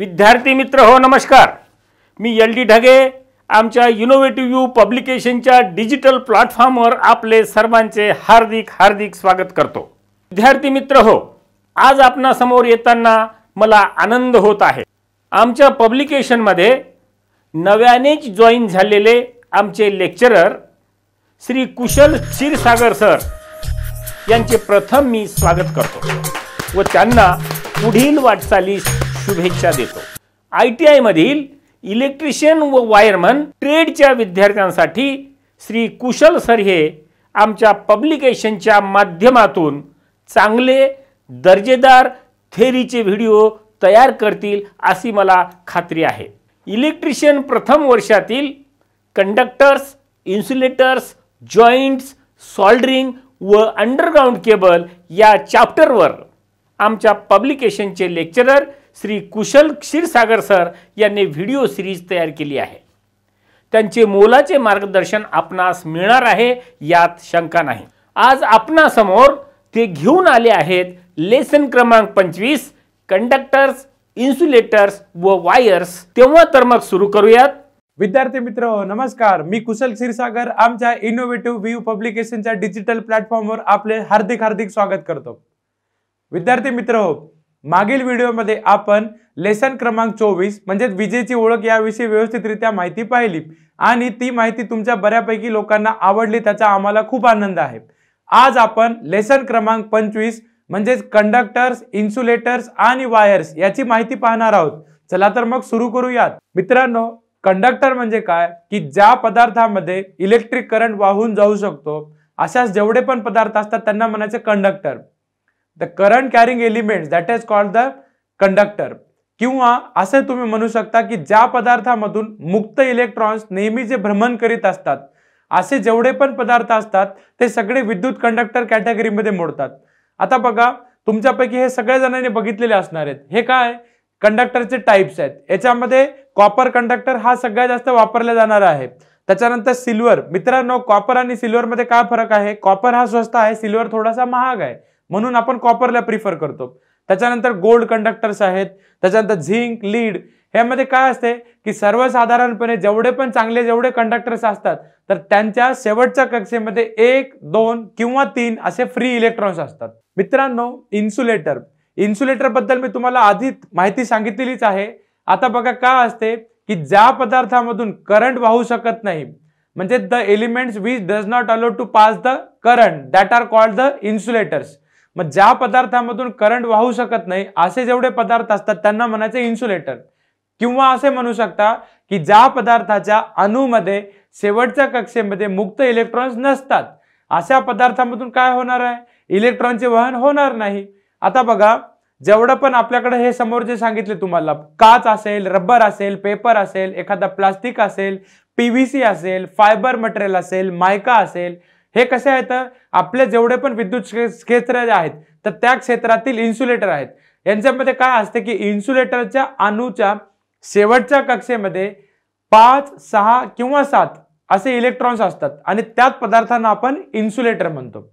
विद्यार्थी मित्र हो नमस्कार मी एल डी ढगे आमच्या इनोव्हेटिव्ह यू पब्लिकेशनच्या डिजिटल प्लॅटफॉर्मवर आपले सर्वांचे हार्दिक हार्दिक स्वागत करतो विद्यार्थी मित्र हो आज आपणासमोर येताना मला आनंद होत आहे आमच्या पब्लिकेशनमध्ये नव्यानेच जॉईन झालेले आमचे लेक्चरर श्री कुशल क्षीरसागर सर यांचे प्रथम मी स्वागत करतो व त्यांना पुढील वाटचालीस शुभेच्छा देतो आय टी आयमधील इलेक्ट्रिशियन व वायरमन ट्रेडच्या विद्यार्थ्यांसाठी श्री कुशल सर हे आमच्या पब्लिकेशनच्या माध्यमातून चांगले दर्जेदार थेरीचे व्हिडिओ तयार करतील अशी मला खात्री आहे इलेक्ट्रिशियन प्रथम वर्षातील कंडक्टर्स इन्सुलेटर्स जॉईंट्स सॉल्डरिंग व अंडरग्राऊंड केबल या चॅप्टरवर आमच्या पब्लिकेशनचे लेक्चरर श्री कुशल क्षीरसागर सर यांनी व्हिडिओ सिरीज तयार केली आहे त्यांचे मोलाचे मार्गदर्शन आपणास मिळणार आहे यात शंका नाही आज आपणासमोर ते घेऊन आले आहेत लेसन क्रमांक पंचवीस कंडक्टर्स इन्सुलेटर्स व वायर्स तेव्हा तर मग सुरू करूयात विद्यार्थी मित्र नमस्कार मी कुशल क्षीरसागर आमच्या इनोव्हेटिव्ह व्ह्यू पब्लिकेशनच्या डिजिटल प्लॅटफॉर्मवर आपले हार्दिक हार्दिक स्वागत करतो विद्यार्थी मित्र मागील व्हिडिओमध्ये आपण लेसन क्रमांक चोवीस म्हणजे विजेची ओळख याविषयी व्यवस्थितरित्या माहिती पाहिली आणि ती माहिती तुमच्या बऱ्यापैकी लोकांना आवडली त्याचा आम्हाला खूप आनंद आहे आज आपण लेसन क्रमांक पंचवीस म्हणजेच कंडक्टर्स इन्सुलेटर्स आणि वायर्स याची माहिती पाहणार आहोत चला तर मग सुरू करूयात मित्रांनो कंडक्टर म्हणजे काय की ज्या पदार्थामध्ये इलेक्ट्रिक करंट वाहून जाऊ शकतो अशाच जेवढे पण पदार्थ असतात त्यांना म्हणायचे conductor the current carrying element that is called the conductor किंवा असे तुम्ही म्हणू शकता की ज्या पदार्थामधून मुक्त इलेक्ट्रॉन्स नेहमी जे भ्रमण करीत असतात असे जेवढे पण पदार्थ असतात ते सगळे विद्युत कंडक्टर कॅटेगरीमध्ये मोडतात आता बघा तुमच्यापैकी हे सगळ्या जणांनी बघितलेले असणार आहेत हे काय कंडक्टरचे टाईप्स आहेत याच्यामध्ये कॉपर कंडक्टर हा सगळ्यात जास्त वापरला जाणारा आहे त्याच्यानंतर सिल्वर मित्रांनो कॉपर आणि सिल्वरमध्ये काय फरक आहे कॉपर हा स्वस्त आहे सिल्वर थोडासा महाग आहे म्हणून आपण कॉपरला प्रिफर करतो त्याच्यानंतर गोल्ड कंडक्टर्स आहेत त्याच्यानंतर झिंक लीड ह्यामध्ये काय असते की सर्वसाधारणपणे जेवढे पण चांगले जेवढे कंडक्टर्स असतात तर त्यांच्या शेवटच्या कक्षेमध्ये एक दोन किंवा तीन असे फ्री इलेक्ट्रॉन्स असतात मित्रांनो इन्सुलेटर इन्सुलेटर बद्दल मी तुम्हाला आधी माहिती सांगितलेलीच आहे आता बघा काय असते की ज्या पदार्थामधून करंट वाहू शकत नाही म्हणजे the elements which does not allow to pass the current that are called the insulators मग ज्या पदार्थामधून करंट वाहू शकत नाही असे जेवढे पदार्थ असतात त्यांना म्हणायचे इन्सुलेटर किंवा असे म्हणू शकता की ज्या पदार्थाच्या अणूमध्ये शेवटच्या कक्षेमध्ये मुक्त इलेक्ट्रॉन्स नसतात अशा पदार्थामधून काय होणार आहे इलेक्ट्रॉनचे वहन होणार नाही आता बघा जेवढं पण आपल्याकडे हे समोर जे सांगितले तुम्हाला काच असेल रबर असेल पेपर असेल एखादा प्लास्टिक असेल पीव्हीसी असेल फायबर मटेरियल असेल मायका असेल हे कसे आहेत आपले जेवढे पण विद्युत क्षेत्र आहेत तर त्या क्षेत्रातील इन्सुलेटर आहेत यांच्यामध्ये काय असते की इन्सुलेटरच्या अणूच्या शेवटच्या कक्षेमध्ये पाच सहा किंवा सात असे इलेक्ट्रॉन्स असतात आणि त्याच पदार्थांना आपण इन्सुलेटर म्हणतो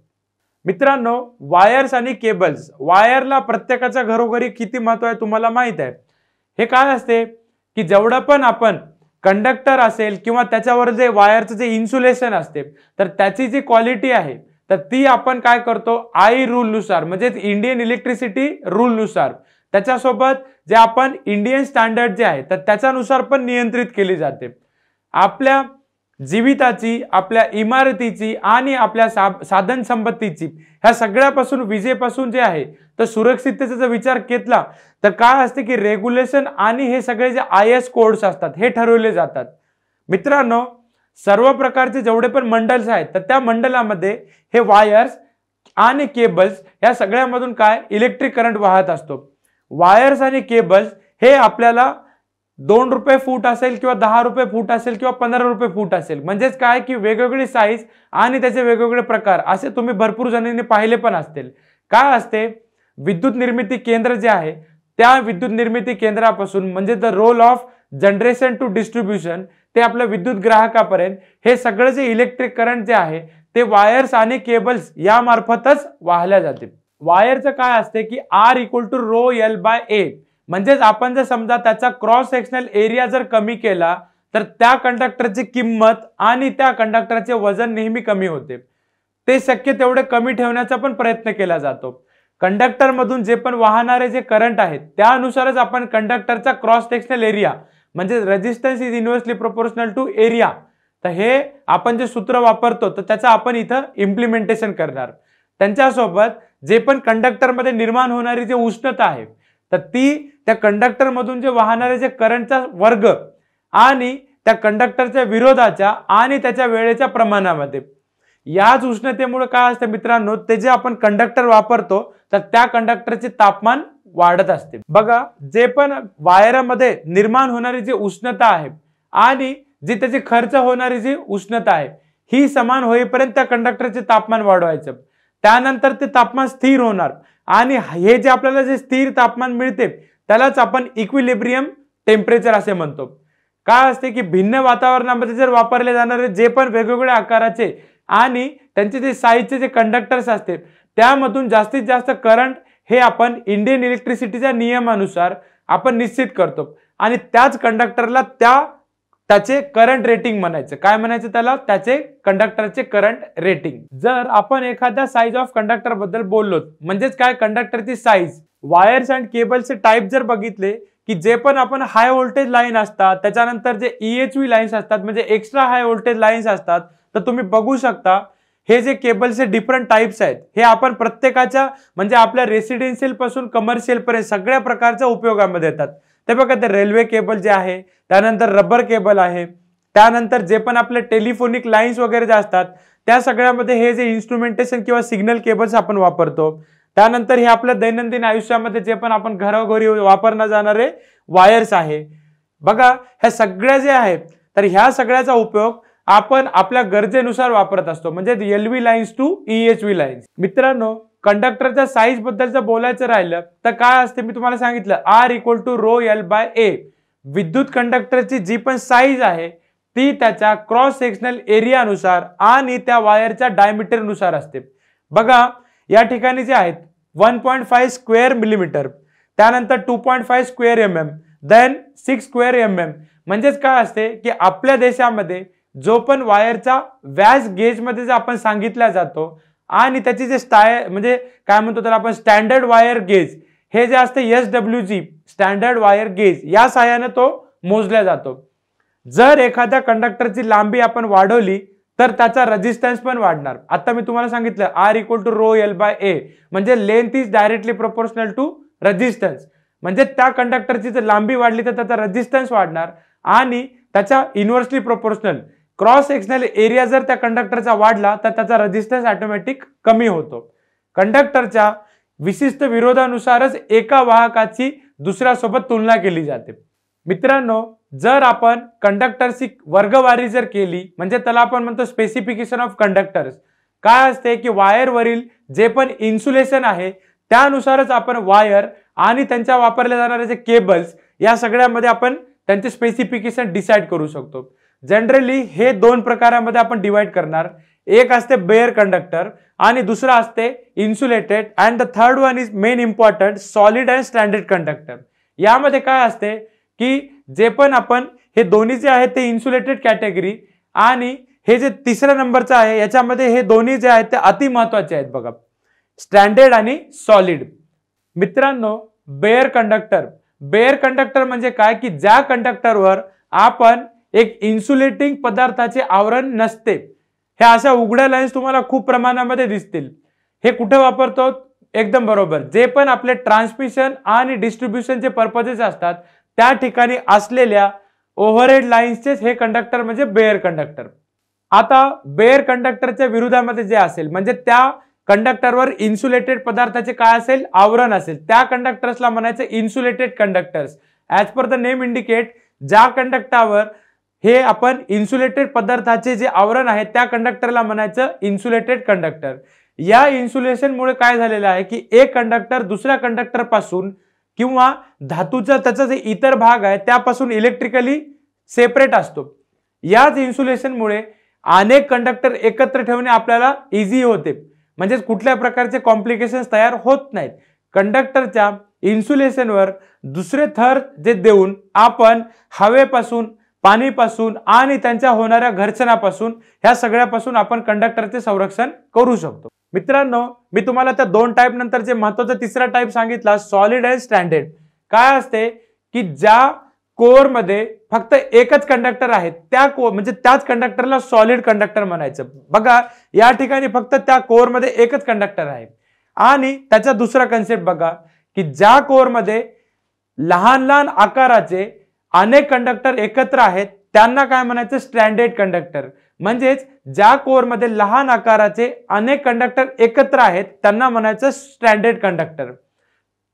मित्रांनो वायर्स आणि केबल्स वायरला प्रत्येकाच्या घरोघरी किती महत्व आहे तुम्हाला माहित आहे हे काय असते की जेवढं पण आपण कंडक्टर असेल किंवा त्याच्यावर जे वायरचं जे इन्सुलेशन असते तर त्याची जी क्वालिटी आहे तर ती आपण काय करतो आय रूलनुसार म्हणजेच इंडियन इलेक्ट्रिसिटी रूलनुसार त्याच्यासोबत जे आपण इंडियन स्टँडर्ड जे आहे तर त्याच्यानुसार पण नियंत्रित केली जाते आपल्या जीविताची आपल्या इमारतीची आणि आपल्या सा साधन संपत्तीची ह्या सगळ्यापासून विजेपासून जे आहे तर सुरक्षिततेचा जर विचार केला तर काय असते की रेग्युलेशन आणि हे सगळे जे आय एस कोड्स असतात हे ठरवले जातात मित्रांनो सर्व प्रकारचे जेवढे पण मंडल्स आहेत तर त्या मंडलामध्ये हे वायर्स आणि केबल्स या सगळ्यामधून काय इलेक्ट्रिक करंट वाहत असतो वायर्स आणि केबल्स हे आपल्याला दोन रुपये फूट असेल किंवा दहा रुपये फूट असेल किंवा पंधरा रुपये फूट असेल म्हणजेच काय की वेगवेगळी साईज आणि त्याचे वेगवेगळे प्रकार असे तुम्ही भरपूर जणांनी पाहिले पण असतील काय असते विद्युत निर्मिती केंद्र जे आहे त्या विद्युत निर्मिती केंद्रापासून म्हणजे the role of generation to distribution ते आपल्या विद्युत ग्राहकापर्यंत हे सगळं जे इलेक्ट्रिक करंट जे आहे ते वायर्स आणि केबल्स यामार्फतच वाहल्या जातील वायरचं काय असते की R equal to rho L by A म्हणजेच आपण जर समजा त्याचा क्रॉस सेक्शनल एरिया जर कमी केला तर त्या कंडक्टरची किंमत आणि त्या कंडक्टरचे वजन नेहमी कमी होते ते शक्य तेवढे कमी ठेवण्याचा पण प्रयत्न केला जातो कंडक्टरमधून जे पण वाहणारे जे करंट आहेत त्यानुसारच आपण कंडक्टरचा क्रॉस सेक्शनल एरिया म्हणजे resistance is inversely proportional to area तर हे आपण जे सूत्र वापरतो तर त्याचं आपण इथं इम्प्लिमेंटेशन करणार त्यांच्यासोबत जे पण कंडक्टरमध्ये निर्माण होणारी जे उष्णता आहे तर ती त्या कंडक्टर मधून जे वाहणारे जे करंटचा वर्ग आणि त्या कंडक्टरच्या विरोधाच्या आणि त्याच्या वेळेच्या प्रमाणामध्ये याच उष्णतेमुळे काय असतं मित्रांनो ते जे आपण कंडक्टर वापरतो तर त्या कंडक्टरचे तापमान वाढत असते बघा जे पण वायरामध्ये निर्माण होणारी जी उष्णता आहे आणि जी त्याची खर्च होणारी जी उष्णता आहे ही समान होईपर्यंत त्या कंडक्टरचे तापमान वाढवायचं त्यानंतर ते तापमान स्थिर होणार आणि हे जे आपल्याला जे स्थिर तापमान मिळते त्यालाच आपण इक्विलिब्रियम टेम्परेचर असे म्हणतो काय असते की भिन्न वातावरणामध्ये जर वापरले जाणारे जे पण वेगवेगळ्या आकाराचे आणि त्यांचे जे साईजचे जे कंडक्टर्स असते त्यामधून जास्तीत जास्त करंट हे आपण इंडियन इलेक्ट्रिसिटीच्या नियमानुसार आपण निश्चित करतो आणि त्याच कंडक्टरला त्या त्याचे करंट रेटिंग म्हणायचं काय म्हणायचं त्याला त्याचे कंडक्टरचे करंट रेटिंग जर आपण एखाद्या साईज ऑफ कंडक्टर बद्दल बोललो म्हणजेच काय कंडक्टरची साईज वायर्स अँड केबलचे टाइप जर बघितले की जे पण आपण हाय व्होल्टेज लाईन असतात त्याच्यानंतर जे एच व्ही लाईन्स असतात म्हणजे एक्स्ट्रा हाय व्होल्टेज लाईन्स असतात तर तुम्ही बघू शकता हे जे केबलचे डिफरंट टाईप्स आहेत हे आपण प्रत्येकाच्या म्हणजे आपल्या रेसिडेन्शियल पासून कमर्शियल पर्यंत सगळ्या प्रकारच्या उपयोगामध्ये येतात ते बघा ते रेल्वे केबल जे आहे त्यानंतर रबर केबल आहे त्यानंतर जे पण आपले टेलिफोनिक लाईन्स वगैरे ज्या असतात त्या सगळ्यामध्ये हे जे इन्स्ट्रुमेंटेशन किंवा सिग्नल केबल्स आपण वापरतो त्यानंतर हे आपल्या दैनंदिन आयुष्यामध्ये जे पण आपण घरोघरी वापरण्या जाणारे वायर्स आहे बघा ह्या सगळ्या जे आहेत तर ह्या सगळ्याचा उपयोग आपण आपल्या गरजेनुसार वापरत असतो म्हणजे L V lines to E H V lines मित्रांनो कंडक्टरच्या साईज बद्दल जर बोलायचं राहिलं तर काय असते मी तुम्हाला सांगितलं R equal to rho L by A विद्युत कंडक्टरची जी पण साईज आहे ती त्याच्या क्रॉस सेक्शनल एरियानुसार आणि त्या वायरच्या डायमीटरनुसार असते बघा या ठिकाणी जे आहेत one point five square millimetre त्यानंतर two point five square M M then six square M M म्हणजेच काय असते की आपल्या देशामध्ये जो पण वायरचा व्यास गेजमध्ये जे आपण सांगितला जातो आणि त्याची जे स्टाय म्हणजे काय म्हणतो त्याला आपण स्टँडर्ड वायर गेज हे जे असते S W G standard wire gauge या साह्याने तो मोजला जातो जर एखाद्या कंडक्टरची लांबी आपण वाढवली तर त्याचा रेजिस्टन्स पण वाढणार आता मी तुम्हाला सांगितलं R equal to rho L by A म्हणजे length is directly proportional to resistance म्हणजे त्या कंडक्टरची जर लांबी वाढली तर त्याचा रेजिस्टन्स वाढणार आणि त्याच्या inversely proportional cross sectional area जर त्या कंडक्टरचा वाढला तर त्याचा रजिस्टन्स ऑटोमॅटिक कमी होतो कंडक्टरच्या विशिष्ट विरोधानुसारच एका वाहकाची दुसऱ्यासोबत तुलना केली जाते मित्रांनो जर आपण कंडक्टरची वर्गवारी जर केली म्हणजे त्याला आपण म्हणतो स्पेसिफिकेशन ऑफ कंडक्टर्स काय असते की वायरवरील जे पण इन्सुलेशन आहे त्यानुसारच आपण वायर आणि त्यांच्या वापरल्या जाणारे जे केबल्स या सगळ्यामध्ये आपण त्यांचे स्पेसिफिकेशन डिसाईड करू शकतो जनरली हे दोन प्रकारामध्ये आपण डिवाइड करणार एक असते बेअर कंडक्टर आणि दुसरा असते insulated and the third one is main important solid and standard conductor यामध्ये काय असते की जे पण आपण हे दोन्ही जे आहेत ते इन्सुलेटेड कॅटेगरी आणि हे जे तिसऱ्या नंबरचं आहे याच्यामध्ये हे दोन्ही जे आहेत ते अतिमहत्वाचे आहेत बघा स्टँडर्ड आणि सॉलिड मित्रांनो बेअर कंडक्टर बेअर कंडक्टर म्हणजे काय की ज्या कंडक्टरवर आपण एक इन्सुलेटिंग पदार्थाचे आवरण नसते ह्या अशा उघड्या लाईन्स तुम्हाला खूप प्रमाणामध्ये दिसतील हे कुठे वापरतो एकदम बरोबर जे पण आपले ट्रान्समिशन आणि डिस्ट्रीब्युशनचे पर्पजेस असतात त्या ठिकाणी असलेल्या ओव्हरहेड लाईन्सचेच हे कंडक्टर म्हणजे बेअर कंडक्टर आता बेअर कंडक्टरच्या विरोधामध्ये जे असेल म्हणजे त्या कंडक्टरवर इन्सुलेटेड पदार्थाचे काय असेल आवरण असेल त्या कंडक्टर्सला म्हणायचं insulated conductors as per the name indicate ज्या कंडक्टरवर हे आपण इन्सुलेटेड पदार्थाचे जे आवरण आहे त्या कंडक्टरला म्हणायचं इन्सुलेटेड कंडक्टर या इन्सुलेशनमुळे काय झालेलं आहे की एक कंडक्टर दुसऱ्या कंडक्टर पासून किंवा धातूचा त्याचा जे इतर भाग आहे त्यापासून इलेक्ट्रिकली सेपरेट असतो याच इन्सुलेशनमुळे अनेक कंडक्टर एकत्र ठेवणे आपल्याला इझी होते म्हणजेच कुठल्या प्रकारचे कॉम्प्लिकेशन्स तयार होत नाहीत कंडक्टरच्या इन्सुलेशनवर दुसरे थर जे देऊन आपण हवेपासून पाणीपासून आणि त्यांच्या होणाऱ्या घर्षणापासून ह्या सगळ्यापासून आपण कंडक्टरचे संरक्षण करू शकतो मित्रांनो मी तुम्हाला त्या दोन टाईप नंतर जे महत्वाचा तिसरा टाईप सांगितला सॉलिड अँड स्टँडर्ड काय असते की ज्या कोरमध्ये फक्त एकच कंडक्टर आहे त्या कोर म्हणजे त्याच कंडक्टरला सॉलिड कंडक्टर म्हणायचं बघा या ठिकाणी फक्त त्या कोरमध्ये एकच कंडक्टर आहे आणि त्याचा दुसरा कन्सेप्ट बघा की ज्या कोरमध्ये लहान लहान आकाराचे अनेक कंडक्टर एकत्र आहेत त्यांना काय म्हणायचं स्टँडर्ड कंडक्टर म्हणजेच ज्या कोरमध्ये लहान आकाराचे अनेक कंडक्टर एकत्र आहेत त्यांना म्हणायचं स्टँडर्ड कंडक्टर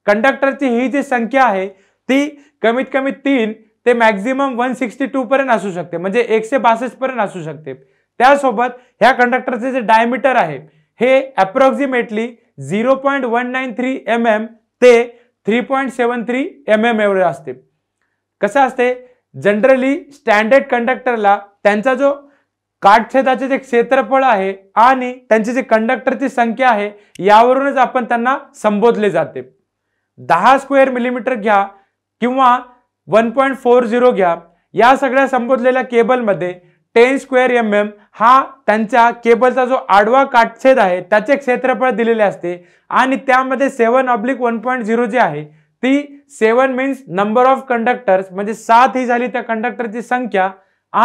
कंडक्टरची ही जी संख्या आहे ती कमीत कमी तीन ते मॅक्झिमम वन सिक्स्टी टू पर्यंत असू शकते म्हणजे एकशे बासष्ट पर्यंत असू शकते त्यासोबत ह्या कंडक्टरचे जे डायमीटर आहे हे approximately zero point one nine three M M ते three point seven three M M एवढे असते कसं असते जनरली स्टँडर्ड कंडक्टरला त्यांचा जो काटछेदाचे जे क्षेत्रफळ आहे आणि त्यांची जी कंडक्टरची संख्या आहे यावरूनच आपण त्यांना संबोधले जाते दहा स्क्वेअर मिलीमीटर घ्या किंवा वन पॉईंट फोर झिरो घ्या या सगळ्या संबोधलेल्या केबलमध्ये टेन स्क्वेअर एम एम हा त्यांच्या केबलचा जो आडवा काटछेद आहे त्याचे क्षेत्रफळ दिलेले असते आणि त्यामध्ये seven oblique one point zero जे आहे ती seven means number of conductors म्हणजे सात ही झाली त्या कंडक्टरची संख्या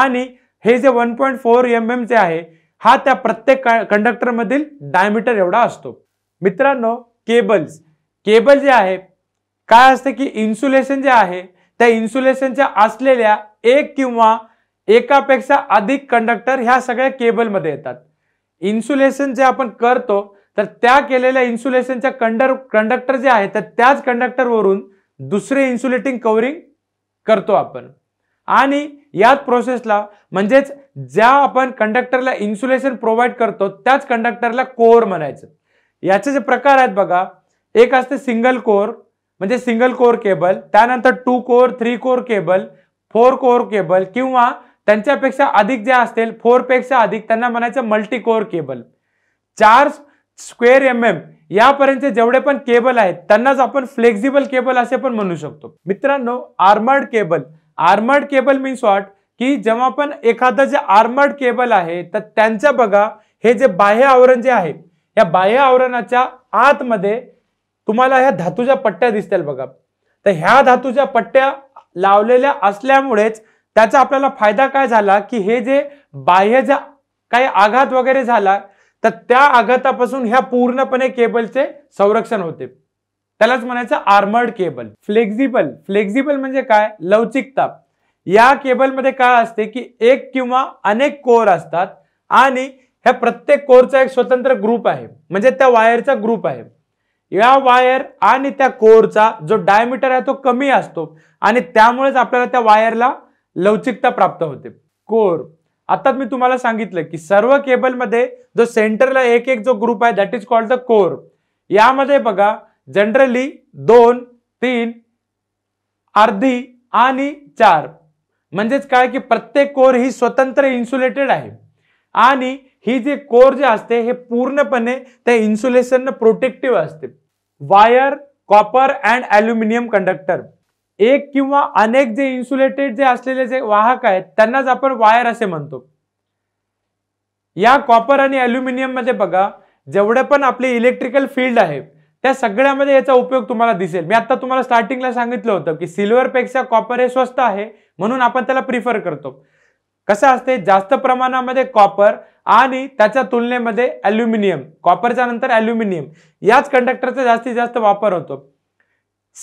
आणि हे जे one point four M M जे आहे हा त्या प्रत्येक कंडक्टरमधील डायमीटर एवढा असतो मित्रांनो केबल्स केबल जे आहे काय असते की इन्सुलेशन जे आहे त्या इन्सुलेशनच्या असलेल्या एक किंवा एकापेक्षा अधिक कंडक्टर ह्या सगळ्या केबलमध्ये येतात इन्सुलेशन जे आपण करतो तर त्या केलेल्या इन्सुलेशनच्या कंडर कंडक्टर जे आहे तर त्याच कंडक्टरवरून दुसरे इन्सुलेटिंग कवरिंग करतो आपण आणि याच प्रोसेसला म्हणजेच ज्या आपण कंडक्टरला इन्सुलेशन प्रोव्हाइड करतो त्याच कंडक्टरला कोअर म्हणायचं याचे जे प्रकार आहेत बघा एक असते सिंगल कोअर म्हणजे सिंगल कोअर केबल त्यानंतर two core three core cable four core cable किंवा त्यांच्यापेक्षा अधिक ज्या असतील फोरपेक्षा अधिक त्यांना म्हणायचं मल्टी कोअर केबल चार्ज स्क्वेअर एम एम यापर्यंत जेवढे पण केबल आहेत त्यांनाच आपण फ्लेक्झिबल केबल असे पण म्हणू शकतो मित्रांनो armoured cable armoured cable means what की जेव्हा पण एखादं जे आर्मर्ड केबल आहे तर त्यांचं बघा हे जे बाह्य आवरण जे आहे या बाह्य आवरणाच्या आतमध्ये तुम्हाला ह्या धातूच्या पट्ट्या दिसतील बघा तर ह्या धातूच्या पट्ट्या लावलेल्या असल्यामुळेच त्याचा आपल्याला फायदा काय झाला की हे जे बाह्य ज्या काही आघात वगैरे झाला तर त्या आघातापासून ह्या पूर्णपणे केबलचे संरक्षण होते त्यालाच म्हणायचं आर्मर्ड केबल फ्लेक्झिबल फ्लेक्झिबल म्हणजे काय लवचिकता या केबलमध्ये काय असते की एक किंवा अनेक कोर असतात आणि ह्या प्रत्येक कोरचा एक स्वतंत्र ग्रुप आहे म्हणजे त्या वायरचा ग्रुप आहे या वायर आणि त्या कोरचा जो डायमीटर आहे तो कमी असतो आणि त्यामुळेच आपल्याला त्या वायरला लवचिकता प्राप्त होते कोर आता मी तुम्हाला सांगितलं की सर्व केबलमध्ये जो सेंटरला एक एक जो ग्रुप आहे that is called the core यामध्ये बघा जनरली दोन तीन अर्धी आणि चार म्हणजेच काय की प्रत्येक कोर ही स्वतंत्र इन्सुलेटेड आहे आणि ही जी कोर जे असते हे पूर्णपणे त्या इन्सुलेशन प्रोटेक्टिव्ह असते wire copper and aluminium conductor एक किंवा अनेक जे इन्सुलेटेड जे असलेले जे वाहक आहेत त्यांनाच आपण वायर असे म्हणतो या कॉपर आणि अल्युमिनियम मध्ये बघा जेवढे पण आपले इलेक्ट्रिकल फील्ड आहे त्या सगळ्यामध्ये याचा उपयोग तुम्हाला दिसेल मी आता तुम्हाला स्टार्टिंगला सांगितलं होतं की पेक्षा कॉपर हे स्वस्त आहे म्हणून आपण त्याला प्रिफर करतो कसं असते जास्त प्रमाणामध्ये कॉपर आणि त्याच्या तुलनेमध्ये ॲल्युमिनियम कॉपरच्या नंतर ॲल्युमिनियम याच कंडक्टरचा जास्तीत जास्त वापर होतो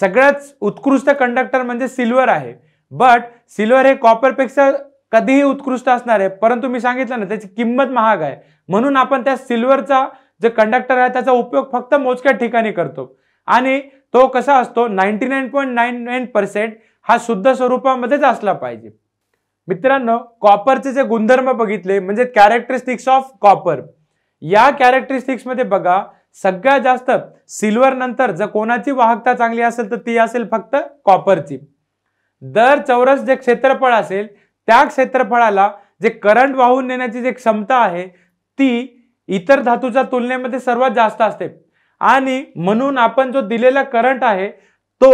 सगळ्यात उत्कृष्ट कंडक्टर म्हणजे सिल्वर आहे बट सिल्वर हे कॉपरपेक्षा कधीही उत्कृष्ट असणार आहे परंतु मी सांगितलं ना त्याची किंमत महाग आहे म्हणून आपण त्या सिल्वरचा जे कंडक्टर आहे त्याचा उपयोग फक्त मोजक्या ठिकाणी करतो आणि तो कसा असतो ninety nine point nine nine percent हा शुद्ध स्वरूपामध्येच असला पाहिजे मित्रांनो कॉपरचे जे गुणधर्म बघितले म्हणजे कॅरेक्टरिस्टिक्स ऑफ कॉपर या कॅरेक्टरिस्टिक्समध्ये बघा सगळ्यात जास्त सिल्वर नंतर जर कोणाची वाहकता चांगली असेल तर ती असेल फक्त कॉपरची दर चौरस जे क्षेत्रफळ असेल त्या क्षेत्रफळाला जे करंट वाहून नेण्याची जी क्षमता आहे ती इतर धातूच्या तुलनेमध्ये सर्वात जास्त असते आणि म्हणून आपण जो दिलेला करंट आहे तो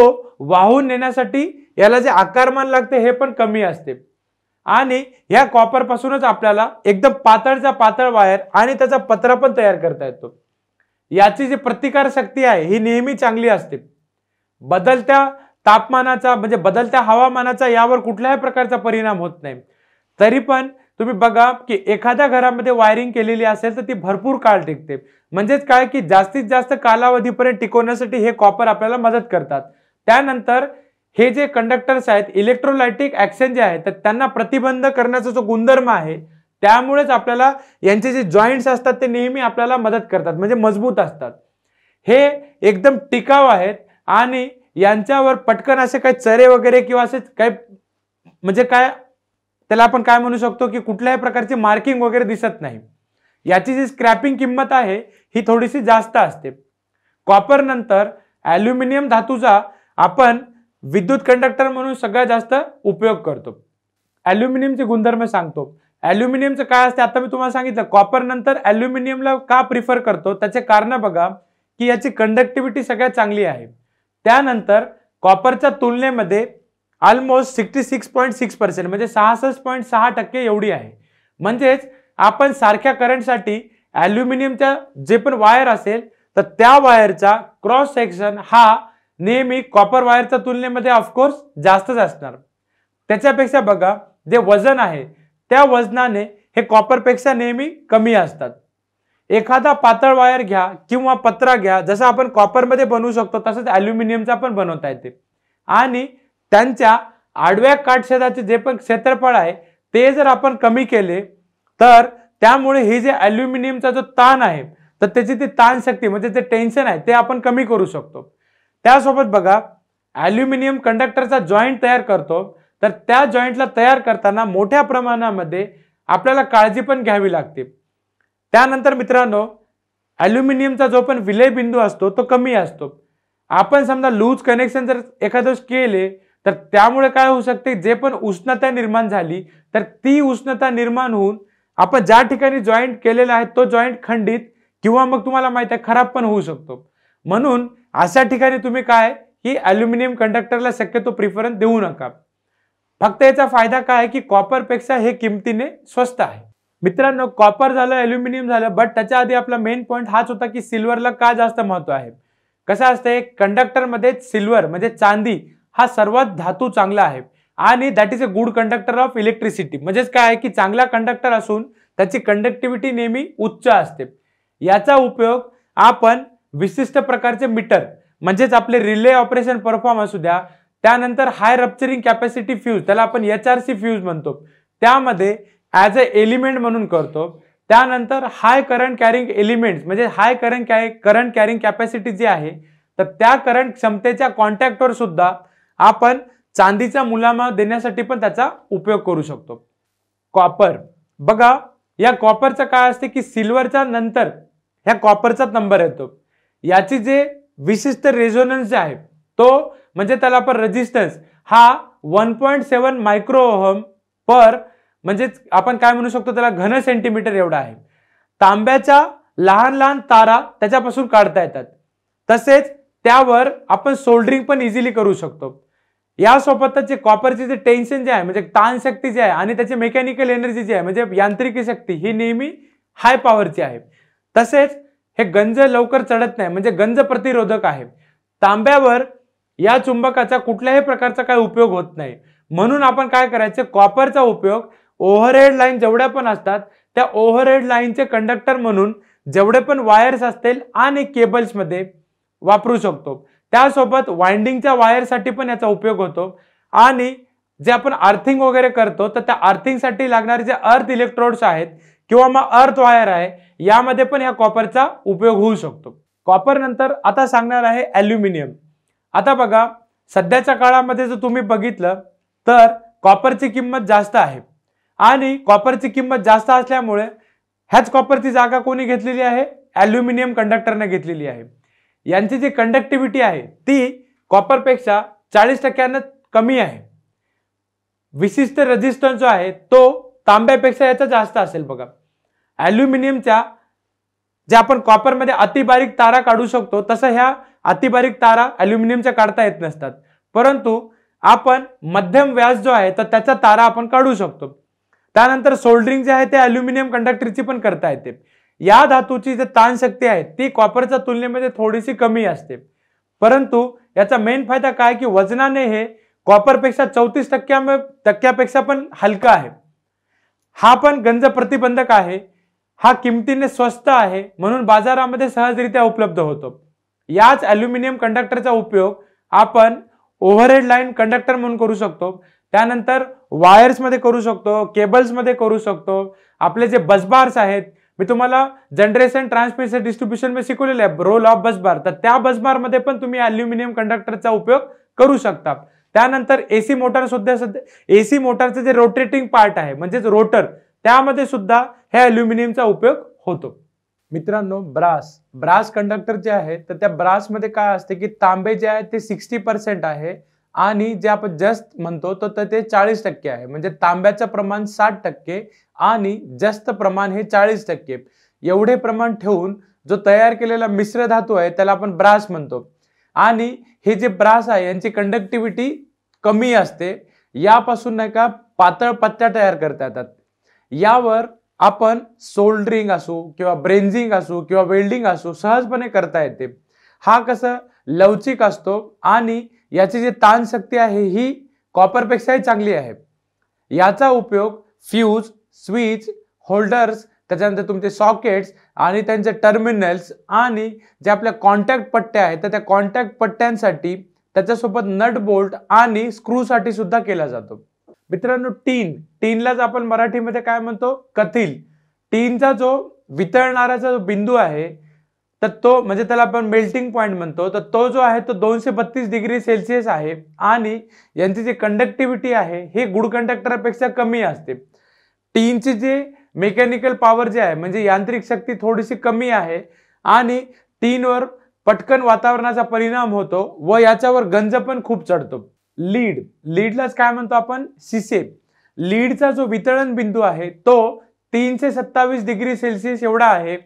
वाहून नेण्यासाठी याला जे आकारमान लागते हे पण कमी असते आणि कॉपर कॉपरपासूनच आपल्याला एकदम पातळचा पातळ वायर आणि त्याचा पत्रा पण तयार करता येतो याची जी प्रतिकार शक्ती आहे ही नेहमी चांगली असते बदलत्या तापमानाचा म्हणजे बदलत्या हवामानाचा यावर कुठल्याही प्रकारचा परिणाम होत नाही तरी पण तुम्ही बघा की एखाद्या घरामध्ये वायरिंग केलेली असेल तर ती भरपूर काळ टिकते म्हणजेच काय की जास्तीत जास्त कालावधीपर्यंत टिकवण्यासाठी हे कॉपर आपल्याला मदत करतात त्यानंतर हे जे कंडक्टर्स आहेत इलेक्ट्रोलायटिक ॲक्शन जे आहेत तर त्यांना प्रतिबंध करण्याचा जो गुणधर्म आहे त्यामुळेच आपल्याला यांचे जे जॉईंट्स असतात ते नेहमी आपल्याला मदत करतात म्हणजे मजबूत असतात हे एकदम टिकाव आहेत आणि यांच्यावर पटकन असे काही चरे वगैरे किंवा असे काही म्हणजे काय त्याला आपण काय म्हणू शकतो की कुठल्याही प्रकारची मार्किंग वगैरे दिसत नाही याची जी स्क्रॅपिंग किंमत आहे ही थोडीशी जास्त असते कॉपर नंतर ॲल्युमिनियम धातूचा आपण विद्युत कंडक्टर म्हणून सगळ्यात जास्त उपयोग करतो ॲल्युमिनियमचे गुणधर्म सांगतो ॲल्युमिनियमचं काय असते आता मी तुम्हाला सांगितलं कॉपर नंतर ॲल्युमिनियमला का प्रिफर करतो त्याचे कारण बघा की याची कंडक्टिव्हिटी सगळ्यात चांगली आहे त्यानंतर कॉपरच्या तुलनेमध्ये almost sixty six point six percent म्हणजे सहासष्ट पॉईंट सहा टक्के एवढी आहे म्हणजेच आपण सारख्या करंटसाठी ॲल्युमिनियमच्या जे पण वायर असेल तर त्या वायरचा क्रॉस सेक्शन हा नेहमी कॉपर वायरच्या तुलनेमध्ये ऑफकोर्स जास्तच असणार त्याच्यापेक्षा बघा जे वजन आहे त्या वजनाने हे कॉपरपेक्षा नेहमी कमी असतात एखादा पातळ वायर घ्या किंवा पत्रा घ्या जसं आपण कॉपरमध्ये बनवू शकतो तसंच ॲल्युमिनियमचा पण बनवता येते आणि त्यांच्या आडव्या काटछेदाचे जे पण क्षेत्रफळ आहे ते जर आपण कमी केले तर त्यामुळे हे जे ॲल्युमिनियमचा जो ताण आहे तर त्याची ती ताणशक्ती म्हणजे जे टेन्शन आहे ते आपण कमी करू शकतो त्यासोबत बघा ॲल्युमिनियम कंडक्टरचा जॉईंट तयार करतो तर त्या जॉईंटला तयार करताना मोठ्या प्रमाणामध्ये आपल्याला काळजी पण घ्यावी लागते त्यानंतर मित्रांनो ॲल्युमिनियमचा जो पण विलय बिंदू असतो तो कमी असतो आपण समजा लूज कनेक्शन जर एखादं केले तर त्यामुळे काय होऊ शकते जे पण उष्णता निर्माण झाली तर ती उष्णता निर्माण होऊन आपण ज्या ठिकाणी जॉईंट केलेला आहे तो जॉईंट खंडित किंवा मग तुम्हाला माहिती आहे खराब पण होऊ शकतो म्हणून अशा ठिकाणी तुम्ही काय की ॲल्युमिनियम कंडक्टरला शक्यतो प्रिफरन्स देऊ नका फक्त याचा फायदा काय आहे की कॉपरपेक्षा हे किमतीने स्वस्त आहे मित्रांनो कॉपर झालं अल्युमिनियम झालं बट त्याच्या आधी आपला मेन पॉईंट हाच होता की सिल्वरला का जास्त महत्व आहे कसं असतंय कंडक्टरमध्ये सिल्वर म्हणजे चांदी हा सर्वात धातू चांगला आहे आणि that is a good conductor of electricity म्हणजेच काय आहे की चांगला कंडक्टर असून त्याची कंडक्टिव्हिटी नेहमी उच्च असते याचा उपयोग आपण विशिष्ट प्रकारचे मीटर म्हणजेच आपले रिले ऑपरेशन परफॉर्म असू द्या त्यानंतर हाय रप्चरिंग कॅपॅसिटी फ्यूज त्याला आपण एच आर सी फ्यूज म्हणतो त्यामध्ये ॲज अ एलिमेंट म्हणून करतो त्यानंतर हाय करंट कॅरिंग एलिमेंट्स म्हणजे हाय करंट कॅ करंट कॅरिंग कॅपॅसिटी जी आहे तर त्या करंट क्षमतेच्या कॉन्टॅक्टवर सुद्धा आपण चांदीचा मुलामा देण्यासाठी पण त्याचा उपयोग करू शकतो कॉपर बघा या कॉपरचं काय असते की सिल्वरच्या नंतर ह्या कॉपरचा नंबर येतो याची जे विशिष्ट रेझोनन्स जे आहे तो म्हणजे त्याला आपण रेजिस्टन्स हा one point seven ohm per म्हणजे आपण काय म्हणू शकतो त्याला घन सेंटीमीटर एवढा आहे तांब्याच्या लहान लहान तारा त्याच्यापासून काढता येतात तसेच त्यावर आपण सोल्डरिंग पण इझिली करू शकतो यासोबतच जे कॉपरचे जे टेन्शन जे आहे म्हणजे शक्ती जी आहे आणि त्याची मेकॅनिकल एनर्जी जी आहे म्हणजे यांत्रिकी शक्ती ही नेहमी हाय पॉवरची आहे तसेच हे गंज लवकर चढत नाही म्हणजे गंज प्रतिरोधक आहे तांब्यावर या चुंबकाचा कुठल्याही प्रकारचा काय उपयोग होत नाही म्हणून आपण काय करायचं कॉपरचा उपयोग ओव्हरहेड लाईन जेवढ्या पण असतात त्या ओव्हरहेड लाईनचे कंडक्टर म्हणून जेवढे पण वायर्स असतील आणि केबल्समध्ये वापरू शकतो त्यासोबत वाइंडिंगच्या वायरसाठी पण याचा उपयोग होतो आणि जे आपण अर्थिंग वगैरे करतो तर त्या अर्थिंगसाठी लागणारे जे अर्थ इलेक्ट्रोड्स आहेत किंवा मग अर्थ वायर आहे यामध्ये पण या कॉपरचा उपयोग होऊ शकतो कॉपर नंतर आता सांगणार आहे ॲल्युमिनियम आता बघा सध्याच्या काळामध्ये जर तुम्ही बघितलं तर कॉपरची किंमत जास्त आहे आणि कॉपरची किंमत जास्त असल्यामुळे ह्याच कॉपरची जागा कोणी घेतलेली आहे ॲल्युमिनियम कंडक्टरने घेतलेली आहे यांची जी कंडक्टिव्हिटी आहे ती कॉपरपेक्षा चाळीस टक्क्यानं कमी आहे विशिष्ट रेजिस्टन्स जो आहे तो तांब्यापेक्षा याचा जास्त असेल बघा ॲल्युमिनियमच्या जे आपण कॉपरमध्ये अतिबारीक तारा काढू शकतो तसं ह्या अतिबारीक तारा अल्युमिनियमच्या काढता येत नसतात परंतु आपण मध्यम व्यास जो आहे तर त्याचा तारा आपण काढू शकतो त्यानंतर सोल्डरिंग जे आहे ते अल्युमिनियम कंडक्टरची पण करता येते या धातूची जे ताणशक्ती आहे ती कॉपरच्या तुलनेमध्ये थोडीशी कमी असते परंतु याचा मेन फायदा काय की वजनाने हे कॉपरपेक्षा चौतीस टक्क्या टक्क्यापेक्षा पण हलका आहे हा पण गंज प्रतिबंधक आहे हा किमतीने स्वस्त आहे म्हणून बाजारामध्ये सहजरित्या उपलब्ध होतो याच ॲल्युमिनियम कंडक्टरचा उपयोग आपण ओव्हरहेड लाईन कंडक्टर म्हणून करू शकतो त्यानंतर वायर्समध्ये करू शकतो केबल्समध्ये करू शकतो आपले जे बसबार्स आहेत मी तुम्हाला जनरेशन ट्रान्समिशन डिस्ट्रीब्युशन मी शिकवलेलं आहे रोल ऑफ बसबार तर त्या बसबारमध्ये पण तुम्ही ॲल्युमिनियम कंडक्टरचा उपयोग करू शकता त्यानंतर एसी मोटर सुद्धा सध्या एसी मोटरचे जे रोटेटिंग पार्ट आहे म्हणजेच रोटर त्यामध्ये सुद्धा हे अल्युमिनियमचा उपयोग होतो मित्रांनो ब्रास ब्रास कंडक्टर जे आहे तर त्या ब्रासमध्ये काय असते की तांबे जे आहे ते सिक्स्टी पर्सेंट आहे आणि जे आपण जस्त म्हणतो तर ते चाळीस टक्के आहे म्हणजे तांब्याचं प्रमाण साठ टक्के आणि जस्त प्रमाण हे चाळीस टक्के एवढे प्रमाण ठेवून जो तयार केलेला मिश्र धातू आहे त्याला आपण ब्रास म्हणतो आणि हे जे ब्रास आहे यांची कंडक्टिव्हिटी कमी असते यापासून नाही का पातळ पत्त्या तयार करता येतात यावर आपण सोल्डरिंग असो किंवा ब्रेंझिंग असो किंवा वेल्डिंग असो सहजपणे करता येते हा कसं लवचिक असतो आणि याची जी ताणशक्ती आहे ही कॉपरपेक्षाही चांगली आहे याचा उपयोग फ्यूज स्विच होल्डर्स त्याच्यानंतर तुमचे सॉकेट्स आणि त्यांचे टर्मिनल्स आणि जे आपल्या कॉन्टॅक्ट पट्ट्या आहेत तर त्या कॉन्टॅक्ट पट्ट्यांसाठी त्याच्यासोबत नट बोल्ट आणि स्क्रूसाठी सुद्धा केला जातो मित्रांनो टीन टीनलाच आपण मराठीमध्ये काय म्हणतो कथील टीनचा जो वितळणाराचा जो बिंदू आहे तर तो म्हणजे त्याला आपण मेल्टिंग पॉईंट म्हणतो तर तो जो आहे तो दोनशे बत्तीस डिग्री सेल्सिअस आहे आणि यांची जी कंडक्टिव्हिटी आहे हे गुड कंडक्टरपेक्षा कमी असते टीनची जे मेकॅनिकल पॉवर जे आहे म्हणजे यांत्रिक शक्ती थोडीशी कमी आहे आणि टीनवर पटकन वातावरणाचा परिणाम होतो व याच्यावर गंज पण खूप चढतो लीड लीडलाच काय म्हणतो आपण सिसेप लीडचा जो वितळण बिंदू आहे तो तीनशे सत्तावीस डिग्री सेल्सिअस एवढा आहे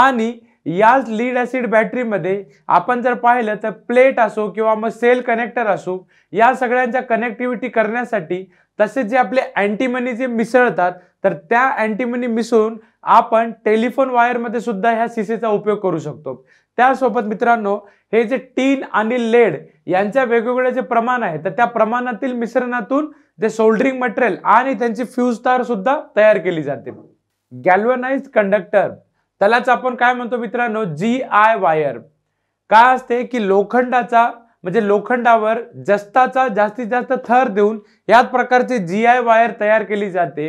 आणि याच लीड ऍसिड बॅटरीमध्ये आपण जर पाहिलं तर प्लेट असो किंवा मग सेल कनेक्टर असो या सगळ्यांच्या कनेक्टिव्हिटी करण्यासाठी तसेच जे आपले अँटीमनी जे मिसळतात तर त्या अँटीमनी मिसळून आपण टेलिफोन वायरमध्ये सुद्धा ह्या सीसीचा उपयोग करू शकतो त्यासोबत मित्रांनो हे जे टीन आणि लेड यांच्या वेगवेगळे जे प्रमाण आहे तर त्या प्रमाणातील मिश्रणातून जे सोल्डरिंग मटेरियल आणि त्यांची फ्यूज तार सुद्धा तयार केली जाते गॅल्वनाइज कंडक्टर त्यालाच आपण काय म्हणतो मित्रांनो जी आय वायर काय असते की लोखंडाचा म्हणजे लोखंडावर जस्ताचा जास्तीत जास्त थर देऊन याच प्रकारचे जी आय वायर तयार केली जाते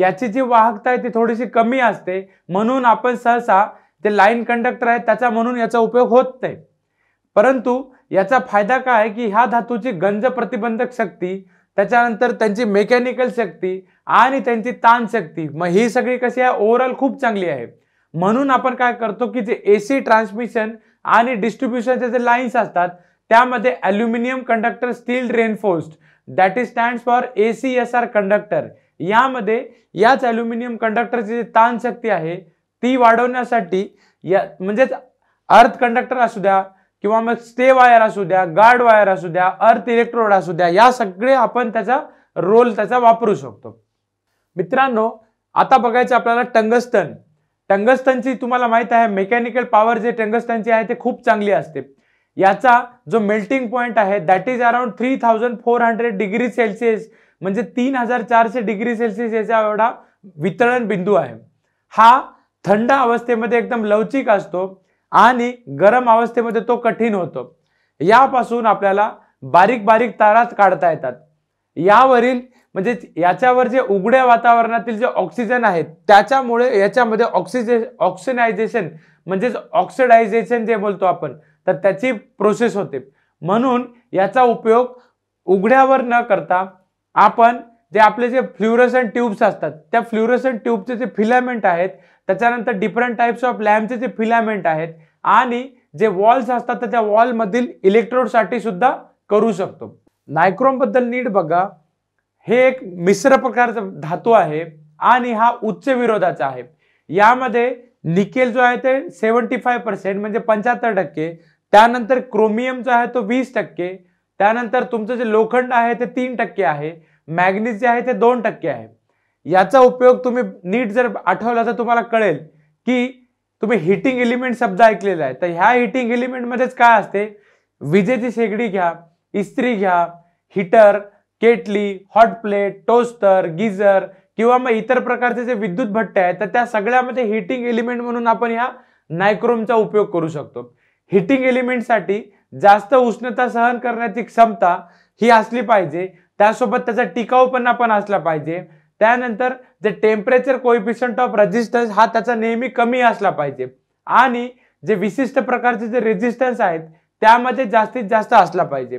याची जी वाहकता आहे ती थोडीशी कमी असते म्हणून आपण सहसा ते लाईन कंडक्टर आहे त्याचा म्हणून याचा उपयोग होत नाही परंतु याचा फायदा काय आहे की ह्या धातूची गंज प्रतिबंधक शक्ती त्याच्यानंतर त्यांची मेकॅनिकल शक्ती आणि त्यांची शक्ती मग ही सगळी कशी आहे ओव्हरऑल खूप चांगली आहे म्हणून आपण काय करतो की जे एसी ट्रान्समिशन आणि डिस्ट्रीब्युशनचे जे लाईन्स असतात त्यामध्ये aluminium conductor steel reinforced that is stand for A C S R conductor यामध्ये याच ॲल्युमिनियम कंडक्टरची जी ताणशक्ती आहे ती वाढवण्यासाठी या म्हणजेच अर्थ कंडक्टर असू द्या किंवा मग स्टे वायर असू द्या गार्ड वायर असू द्या अर्थ इलेक्ट्रोड असू द्या या सगळे आपण त्याचा रोल त्याचा वापरू शकतो मित्रांनो आता बघायचं आपल्याला टंगस्टन टंगस्टनची तुम्हाला माहित आहे मेकॅनिकल पॉवर जे टंगस्टनची आहे ते खूप चांगली असते याचा जो मेल्टिंग पॉईंट आहे that is around three thousand four hundred degree Celsius म्हणजे तीन हजार चारशे डिग्री सेल्सिअस याचा एवढा वितरण बिंदू आहे हा थंड अवस्थेमध्ये एकदम लवचिक असतो आणि गरम अवस्थेमध्ये तो कठीण होतो यापासून आपल्याला बारीक बारीक ताराच काढता येतात यावरील म्हणजे याच्यावर जे उघड्या वातावरणातील जे ऑक्सिजन आहे त्याच्यामुळे याच्यामध्ये ऑक्सिजे ऑक्सिनायझेशन म्हणजेच ऑक्सिडायझेशन जे बोलतो आपण तर त्याची प्रोसेस होते म्हणून याचा उपयोग उघड्यावर न करता आपण जे आपले जे फ्ल्युरसन ट्यूब्स असतात त्या फ्ल्युरसन ट्यूबचे जे फिलामेंट आहेत त्याच्यानंतर डिफरंट टाईप्स ऑफ लॅम्पचे जे फिलामेंट आहेत आणि जे वॉल्स असतात तर त्या वॉलमधील इलेक्ट्रोडसाठी सुद्धा करू शकतो बद्दल नीट बघा हे एक मिश्र प्रकारचा धातू आहे आणि हा उच्च विरोधाचा आहे यामध्ये निकेल जो आहे ते सेवन्टी फाय पर्सेंट म्हणजे पंच्याहत्तर टक्के त्यानंतर क्रोमियम जो आहे तो वीस टक्के त्यानंतर तुमचं जे लोखंड आहे ते तीन टक्के आहे मॅग्नीज जे आहे ते दोन टक्के आहे याचा उपयोग तुम्ही नीट जर आठवला तर तुम्हाला कळेल की तुम्ही हिटिंग एलिमेंट शब्द ऐकलेला आहे तर ह्या हिटिंग एलिमेंटमध्येच काय असते विजेची शेगडी घ्या इस्त्री घ्या heater kettle hot plate toaster geyser किंवा मग इतर प्रकारचे जे विद्युत भट्टे आहेत तर त्या सगळ्यामध्ये हिटिंग एलिमेंट म्हणून आपण ह्या नायक्रोमचा उपयोग करू शकतो हिटिंग एलिमेंटसाठी जास्त उष्णता सहन करण्याची क्षमता ही असली पाहिजे त्यासोबत त्याचा टिकाऊपणा पण असला पाहिजे त्यानंतर जे टेम्परेचर कोइफिशंट ऑफ रेजिस्टन्स हा त्याचा नेहमी कमी असला पाहिजे आणि जे विशिष्ट प्रकारचे जे रेजिस्टन्स आहेत त्यामध्ये जास्तीत जास्त असला पाहिजे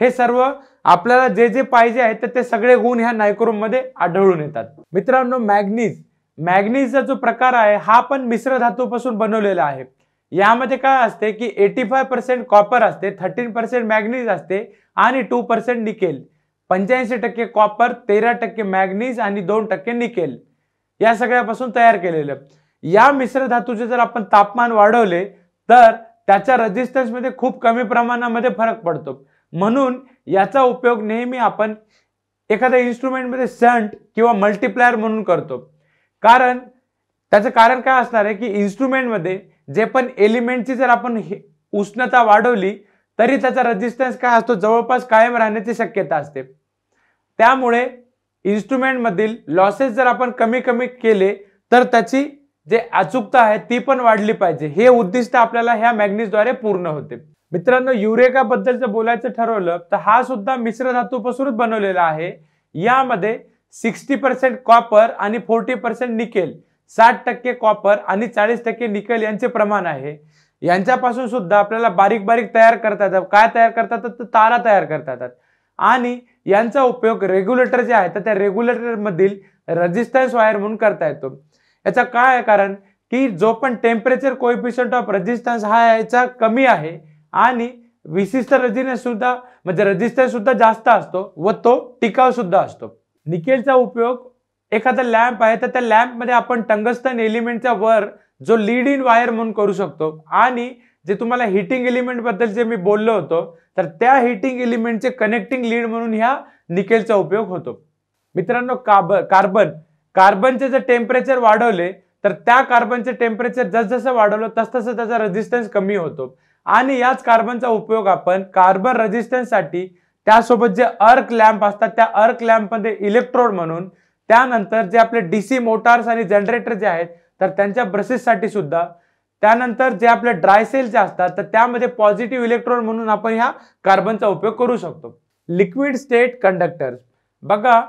हे सर्व आपल्याला जे जे पाहिजे आहे तर ते सगळे गुण ह्या नायक्रोममध्ये आढळून येतात मित्रांनो मॅग्नीज मॅग्नीजचा जो प्रकार आहे हा पण मिश्र धातूपासून बनवलेला आहे यामध्ये काय असते की एटी फाय पर्सेंट कॉपर असते थर्टीन पर्सेंट मॅग्नीज असते आणि टू पर्सेंट निकेल पंच्याऐंशी टक्के कॉपर तेरा टक्के मॅग्नीज आणि दोन टक्के निकेल या सगळ्यापासून तयार केलेलं या मिश्र धातूचे जर आपण तापमान वाढवले तर त्याच्या रजिस्टन्समध्ये खूप कमी प्रमाणामध्ये फरक पडतो म्हणून याचा उपयोग नेहमी आपण एखाद्या इन्स्ट्रुमेंटमध्ये संट किंवा मल्टिप्लायर म्हणून करतो कारण त्याचं कारण काय असणार आहे की इन्स्ट्रुमेंटमध्ये जे पण एलिमेंटची जर आपण उष्णता वाढवली तरी त्याचा रेजिस्टन्स काय असतो जवळपास कायम राहण्याची शक्यता असते त्यामुळे इन्स्ट्रुमेंटमधील लॉसेस जर आपण कमी कमी केले तर त्याची जे अचूकता आहे ती पण वाढली पाहिजे हे उद्दिष्ट आपल्याला ह्या मॅग्निसद्वारे पूर्ण होते मित्रांनो युरेका बद्दल जर बोलायचं ठरवलं तर हा सुद्धा मिश्र धातूपासूनच बनवलेला आहे यामध्ये सिक्स्टी पर्सेंट कॉपर आणि फोर्टी पर्सेंट निकेल साठ टक्के कॉपर आणि चाळीस टक्के निकल यांचे प्रमाण आहे यांच्यापासून सुद्धा आपल्याला बारीक बारीक तयार करता येतात काय तयार करतात तर तारा तयार करता येतात आणि यांचा उपयोग रेग्युलेटर जे आहे तर त्या रेग्युलेटर मधील रजिस्टन्स वायर म्हणून करता येतो याचा काय आहे कारण की जो पण टेम्परेचर कोइफिशियंट ऑफ रजिस्टन्स हा याचा कमी आहे आणि विशिष्ट रजिनेस सुद्धा म्हणजे रजिस्टन्स सुद्धा जास्त असतो व तो टिकाव सुद्धा असतो निकेलचा उपयोग एखादा लॅम्प आहे तर त्या लॅम्पमध्ये आपण टंगस्टन एलिमेंटच्या वर जो लीड इन वायर म्हणून करू शकतो आणि जे तुम्हाला हिटिंग बद्दल जे मी बोललो होतो तर त्या हिटिंग एलिमेंटचे कनेक्टिंग लीड म्हणून ह्या निकेलचा उपयोग होतो मित्रांनो काब कार्बन कार्बनचे जर टेम्परेचर वाढवले तर त्या कार्बनचे टेम्परेचर जसजसं वाढवलं तसतसं त्याचा रेजिस्टन्स कमी होतो आणि याच कार्बनचा उपयोग आपण कार्बन रेजिस्टन्ससाठी त्यासोबत जे अर्क लॅम्प असतात त्या अर्क लॅम्पमध्ये इलेक्ट्रोड म्हणून त्यानंतर जे आपले डी सी मोटार्स आणि जनरेटर जे आहेत तर त्यांच्या ब्रसेससाठी सुद्धा त्यानंतर जे आपले ड्राय सेल जे असतात तर त्यामध्ये पॉझिटिव्ह इलेक्ट्रॉन म्हणून आपण ह्या कार्बनचा उपयोग करू शकतो लिक्विड स्टेट कंडक्टर बघा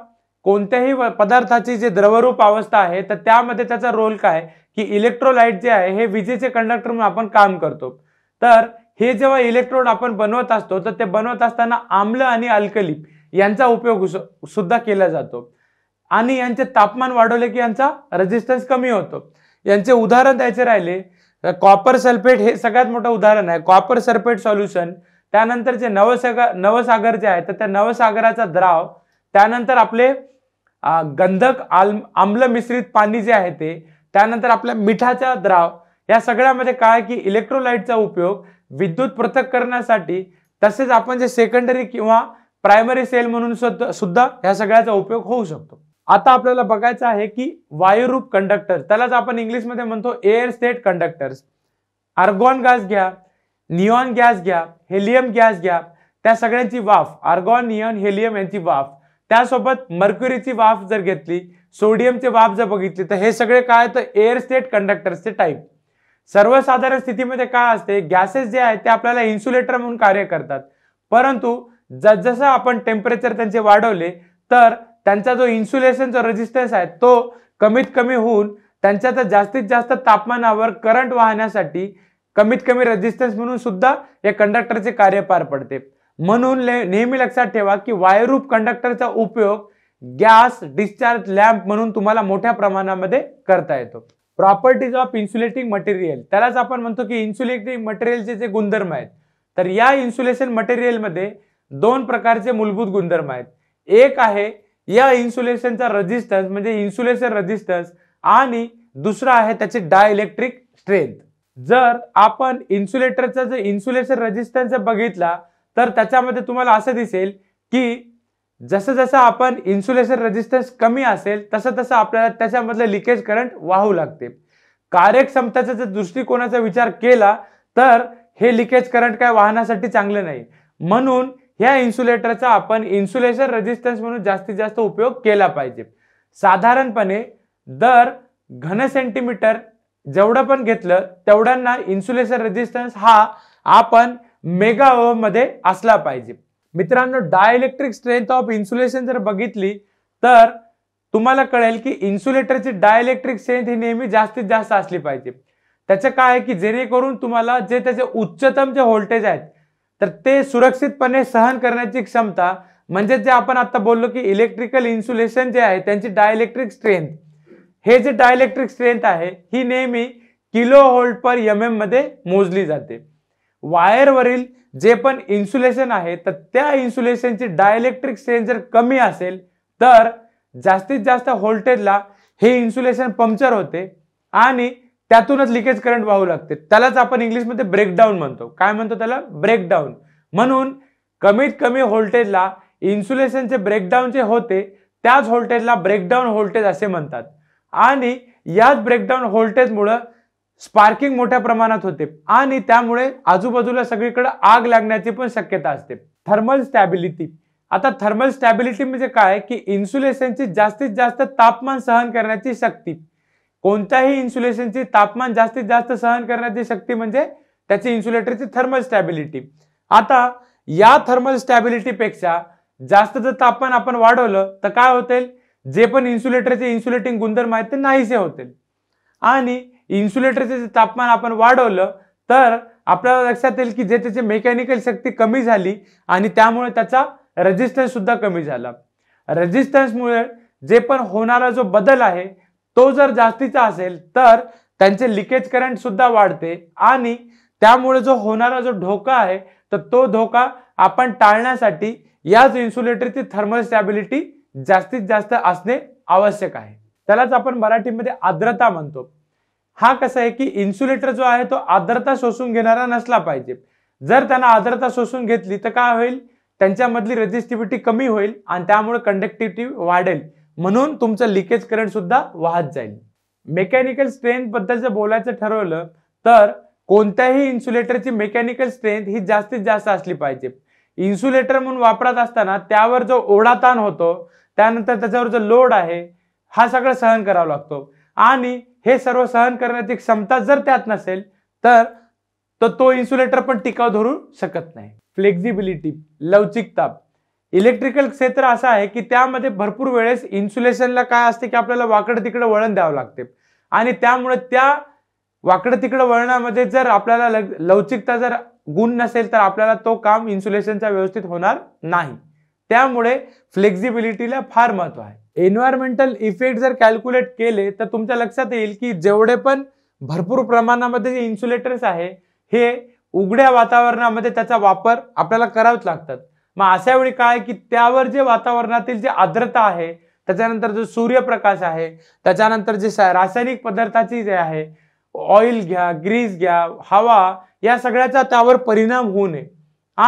कोणत्याही पदार्थाची जे द्रवरूप अवस्था आहे तर त्यामध्ये त्याचा रोल काय की इलेक्ट्रोलाइट जे आहे हे विजेचे कंडक्टर म्हणून आपण काम करतो तर हे जेव्हा इलेक्ट्रोड आपण बनवत असतो तर ते बनवत असताना आम्ल आणि अल्कली यांचा उपयोग सुद्धा केला जातो आणि यांचे तापमान वाढवले की यांचा रेजिस्टन्स कमी होतो यांचे उदाहरण द्यायचे राहिले कॉपर सल्फेट हे सगळ्यात मोठं उदाहरण आहे कॉपर सल्फेट सोल्युशन त्यानंतर जे नवसागर नवसागर जे आहे तर त्या नवसागराचा द्राव त्यानंतर आपले गंधक आम्ल मिश्रित पाणी जे आहे ते त्यानंतर आपल्या मिठाचा द्राव या सगळ्यामध्ये काय की इलेक्ट्रोलाइटचा उपयोग विद्युत पृथक करण्यासाठी तसेच आपण जे सेकंडरी किंवा प्रायमरी सेल म्हणून सुद्धा ह्या सगळ्याचा उपयोग होऊ शकतो आता आपल्याला बघायचं आहे की वायुरूप कंडक्टर त्यालाच आपण इंग्लिशमध्ये म्हणतो air state conductors argon gas घ्या नियॉन गॅस घ्या हेलियम गॅस घ्या त्या सगळ्यांची वाफ आर्गॉन नियॉन हेलियम यांची वाफ त्यासोबत मर्क्युरीची वाफ जर घेतली सोडियमची वाफ जर बघितली तर हे सगळे काय तर एअर स्टेट कंडक्टर्सचे टाईप सर्वसाधारण स्थितीमध्ये काय असते गॅसेस जे आहेत ते आपल्याला इन्सुलेटर म्हणून कार्य करतात परंतु जसजसं आपण टेम्परेचर त्यांचे वाढवले तर त्यांचा जो इन्सुलेशनचा रेजिस्टन्स आहे तो कमीत कमी होऊन त्यांच्या तर जास्तीत जास्त तापमानावर करंट वाहण्यासाठी कमीत कमी रेजिस्टन्स म्हणून सुद्धा या कंडक्टरचे कार्य पार पडते म्हणून नेहमी लक्षात ठेवा की वायरूप कंडक्टरचा उपयोग गॅस डिस्चार्ज लॅम्प म्हणून तुम्हाला मोठ्या प्रमाणामध्ये करता येतो प्रॉपर्टीज ऑफ इन्सुलेटिंग मटेरियल त्यालाच आपण म्हणतो की इन्सुलेटिंग मटेरियलचे जे गुणधर्म आहेत तर या इन्सुलेशन मटेरियलमध्ये दोन प्रकारचे मूलभूत गुणधर्म आहेत एक आहे या इन्सुलेशनचा रजिस्टन्स म्हणजे इन्सुलेशन रजिस्टन्स आणि दुसरा आहे त्याची डायइलेक्ट्रिक स्ट्रेंथ जर आपण इन्सुलेटरचा जो इन्सुलेशन रजिस्टन्स बघितला तर त्याच्यामध्ये तुम्हाला असं दिसेल की जसं जसं आपण इन्सुलेशन रजिस्टन्स कमी असेल तसं तसं आपल्याला त्याच्यामधलं लिकेज करंट वाहू लागते कार्यक्षमतेचा जर दृष्टिकोनाचा विचार केला तर हे लिकेज करंट काय वाहण्यासाठी चांगलं नाही म्हणून ह्या इन्सुलेटरचा आपण इन्सुलेशन रेजिस्टन्स म्हणून जास्तीत जास्त उपयोग केला पाहिजे साधारणपणे दर घन सेंटीमीटर जेवढं पण घेतलं तेवढ्यांना इन्सुलेशन रेजिस्टन्स हा आपण मेगा मध्ये असला पाहिजे मित्रांनो डायलेक्ट्रिक स्ट्रेंथ ऑफ इन्सुलेशन जर बघितली तर तुम्हाला कळेल की इन्सुलेटरची डायलेक्ट्रिक स्ट्रेंथ ही नेहमी जास्तीत जास्त असली पाहिजे त्याचं काय आहे की जेणेकरून तुम्हाला जे त्याचे उच्चतम जे व्होल्टेज आहेत तर ते सुरक्षितपणे सहन करण्याची क्षमता म्हणजे जे आपण आता बोललो की इलेक्ट्रिकल इन्सुलेशन जे आहे त्यांची डायलेक्ट्रिक स्ट्रेंथ हे जे डायलेक्ट्रिक स्ट्रेंथ आहे ही नेहमी kilo volt per M M मध्ये मोजली जाते वायरवरील जे पण इन्सुलेशन आहे तर त्या इन्सुलेशनची डायलेक्ट्रिक स्ट्रेंथ जर कमी असेल तर जास्तीत जास्त व्होल्टेजला हे इन्सुलेशन पंक्चर होते आणि त्यातूनच लिकेज करंट वाहू लागते त्यालाच आपण इंग्लिशमध्ये ब्रेकडाऊन म्हणतो काय म्हणतो त्याला ब्रेकडाऊन म्हणून कमीत कमी व्होल्टेजला इन्सुलेशनचे ब्रेकडाऊन जे होते त्याच व्होल्टेजला ब्रेकडाऊन व्होल्टेज असे म्हणतात आणि याच ब्रेकडाऊन व्होल्टेजमुळं स्पार्किंग मोठ्या प्रमाणात होते आणि त्यामुळे आजूबाजूला सगळीकडे आग लागण्याची पण शक्यता असते थर्मल स्टॅबिलिटी आता थर्मल स्टॅबिलिटी म्हणजे काय की इन्सुलेशनची जास्तीत जास्त तापमान सहन करण्याची शक्ती कोणत्याही इन्सुलेशनची तापमान जास्तीत जास्त सहन करण्याची शक्ती म्हणजे त्याची इन्सुलेटरची थर्मल स्टॅबिलिटी आता या थर्मल स्टॅबिलिटीपेक्षा जास्त जर तापमान आपण वाढवलं तर काय होतील जे पण इन्सुलेटरचे इन्सुलेटिंग गुणधर्म आहेत ते नाहीसे होतील आणि इन्सुलेटरचे जे तापमान आपण वाढवलं तर आपल्याला लक्षात येईल की जे त्याची मेकॅनिकल शक्ती कमी झाली आणि त्यामुळे त्याचा रेजिस्टन्स सुद्धा कमी झाला रेजिस्टन्समुळे जे पण होणारा जो बदल आहे तो जर जास्तीचा असेल तर त्यांचे लिकेज करंट सुद्धा वाढते आणि त्यामुळे जो होणारा जो धोका आहे तर तो धोका आपण टाळण्यासाठी याच इन्सुलेटरची थर्मल स्टॅबिलिटी जास्तीत जास्त असणे आवश्यक आहे त्यालाच आपण मराठीमध्ये आर्द्रता म्हणतो हा कसं आहे की इन्सुलेटर जो आहे तो आर्द्रता शोषून घेणारा नसला पाहिजे जर त्यांना आर्द्रता शोषून घेतली तर काय होईल त्यांच्यामधली रेजिस्टिव्हिटी कमी होईल आणि त्यामुळे कंडक्टिव्हिटी वाढेल म्हणून तुमचं लिकेज करंट सुद्धा वाहत जाईल मेकॅनिकल स्ट्रेंथ बद्दल जर बोलायचं ठरवलं तर कोणत्याही इन्सुलेटरची मेकॅनिकल स्ट्रेंथ ही जास्तीत जास्त असली पाहिजे इन्सुलेटर म्हणून वापरत असताना त्यावर जो ओढा ताण होतो त्यानंतर त्याच्यावर जो लोड आहे हा सगळं सहन करावा लागतो आणि हे सर्व सहन करण्याची क्षमता जर त्यात नसेल तर तो, तो इन्सुलेटर पण टिकाव धरू शकत नाही फ्लेक्झिबिलिटी लवचिकता इलेक्ट्रिकल क्षेत्र असं आहे की त्यामध्ये भरपूर वेळेस इन्सुलेशनला काय असते की आपल्याला वाकड तिकडं वळण द्यावं लागते आणि त्यामुळे त्या वाकड तिकडं वळणामध्ये जर आपल्याला लवचिकता जर गुण नसेल तर आपल्याला तो काम इन्सुलेशनचा व्यवस्थित होणार नाही त्यामुळे फ्लेक्झिबिलिटीला फार महत्व आहे एन्व्हायरमेंटल इफेक्ट जर कॅल्क्युलेट केले तर तुमच्या लक्षात येईल की जेवढे पण भरपूर प्रमाणामध्ये जे इन्सुलेटर्स आहे हे उघड्या वातावरणामध्ये त्याचा वापर आपल्याला करावाच लागतात मग अशा वेळी काय की त्यावर जे वातावरणातील जे आर्द्रता आहे त्याच्यानंतर जो सूर्यप्रकाश आहे त्याच्यानंतर जे रासायनिक पदार्थाची जे आहे ऑइल घ्या ग्रीस घ्या हवा या सगळ्याचा त्यावर परिणाम होऊ नये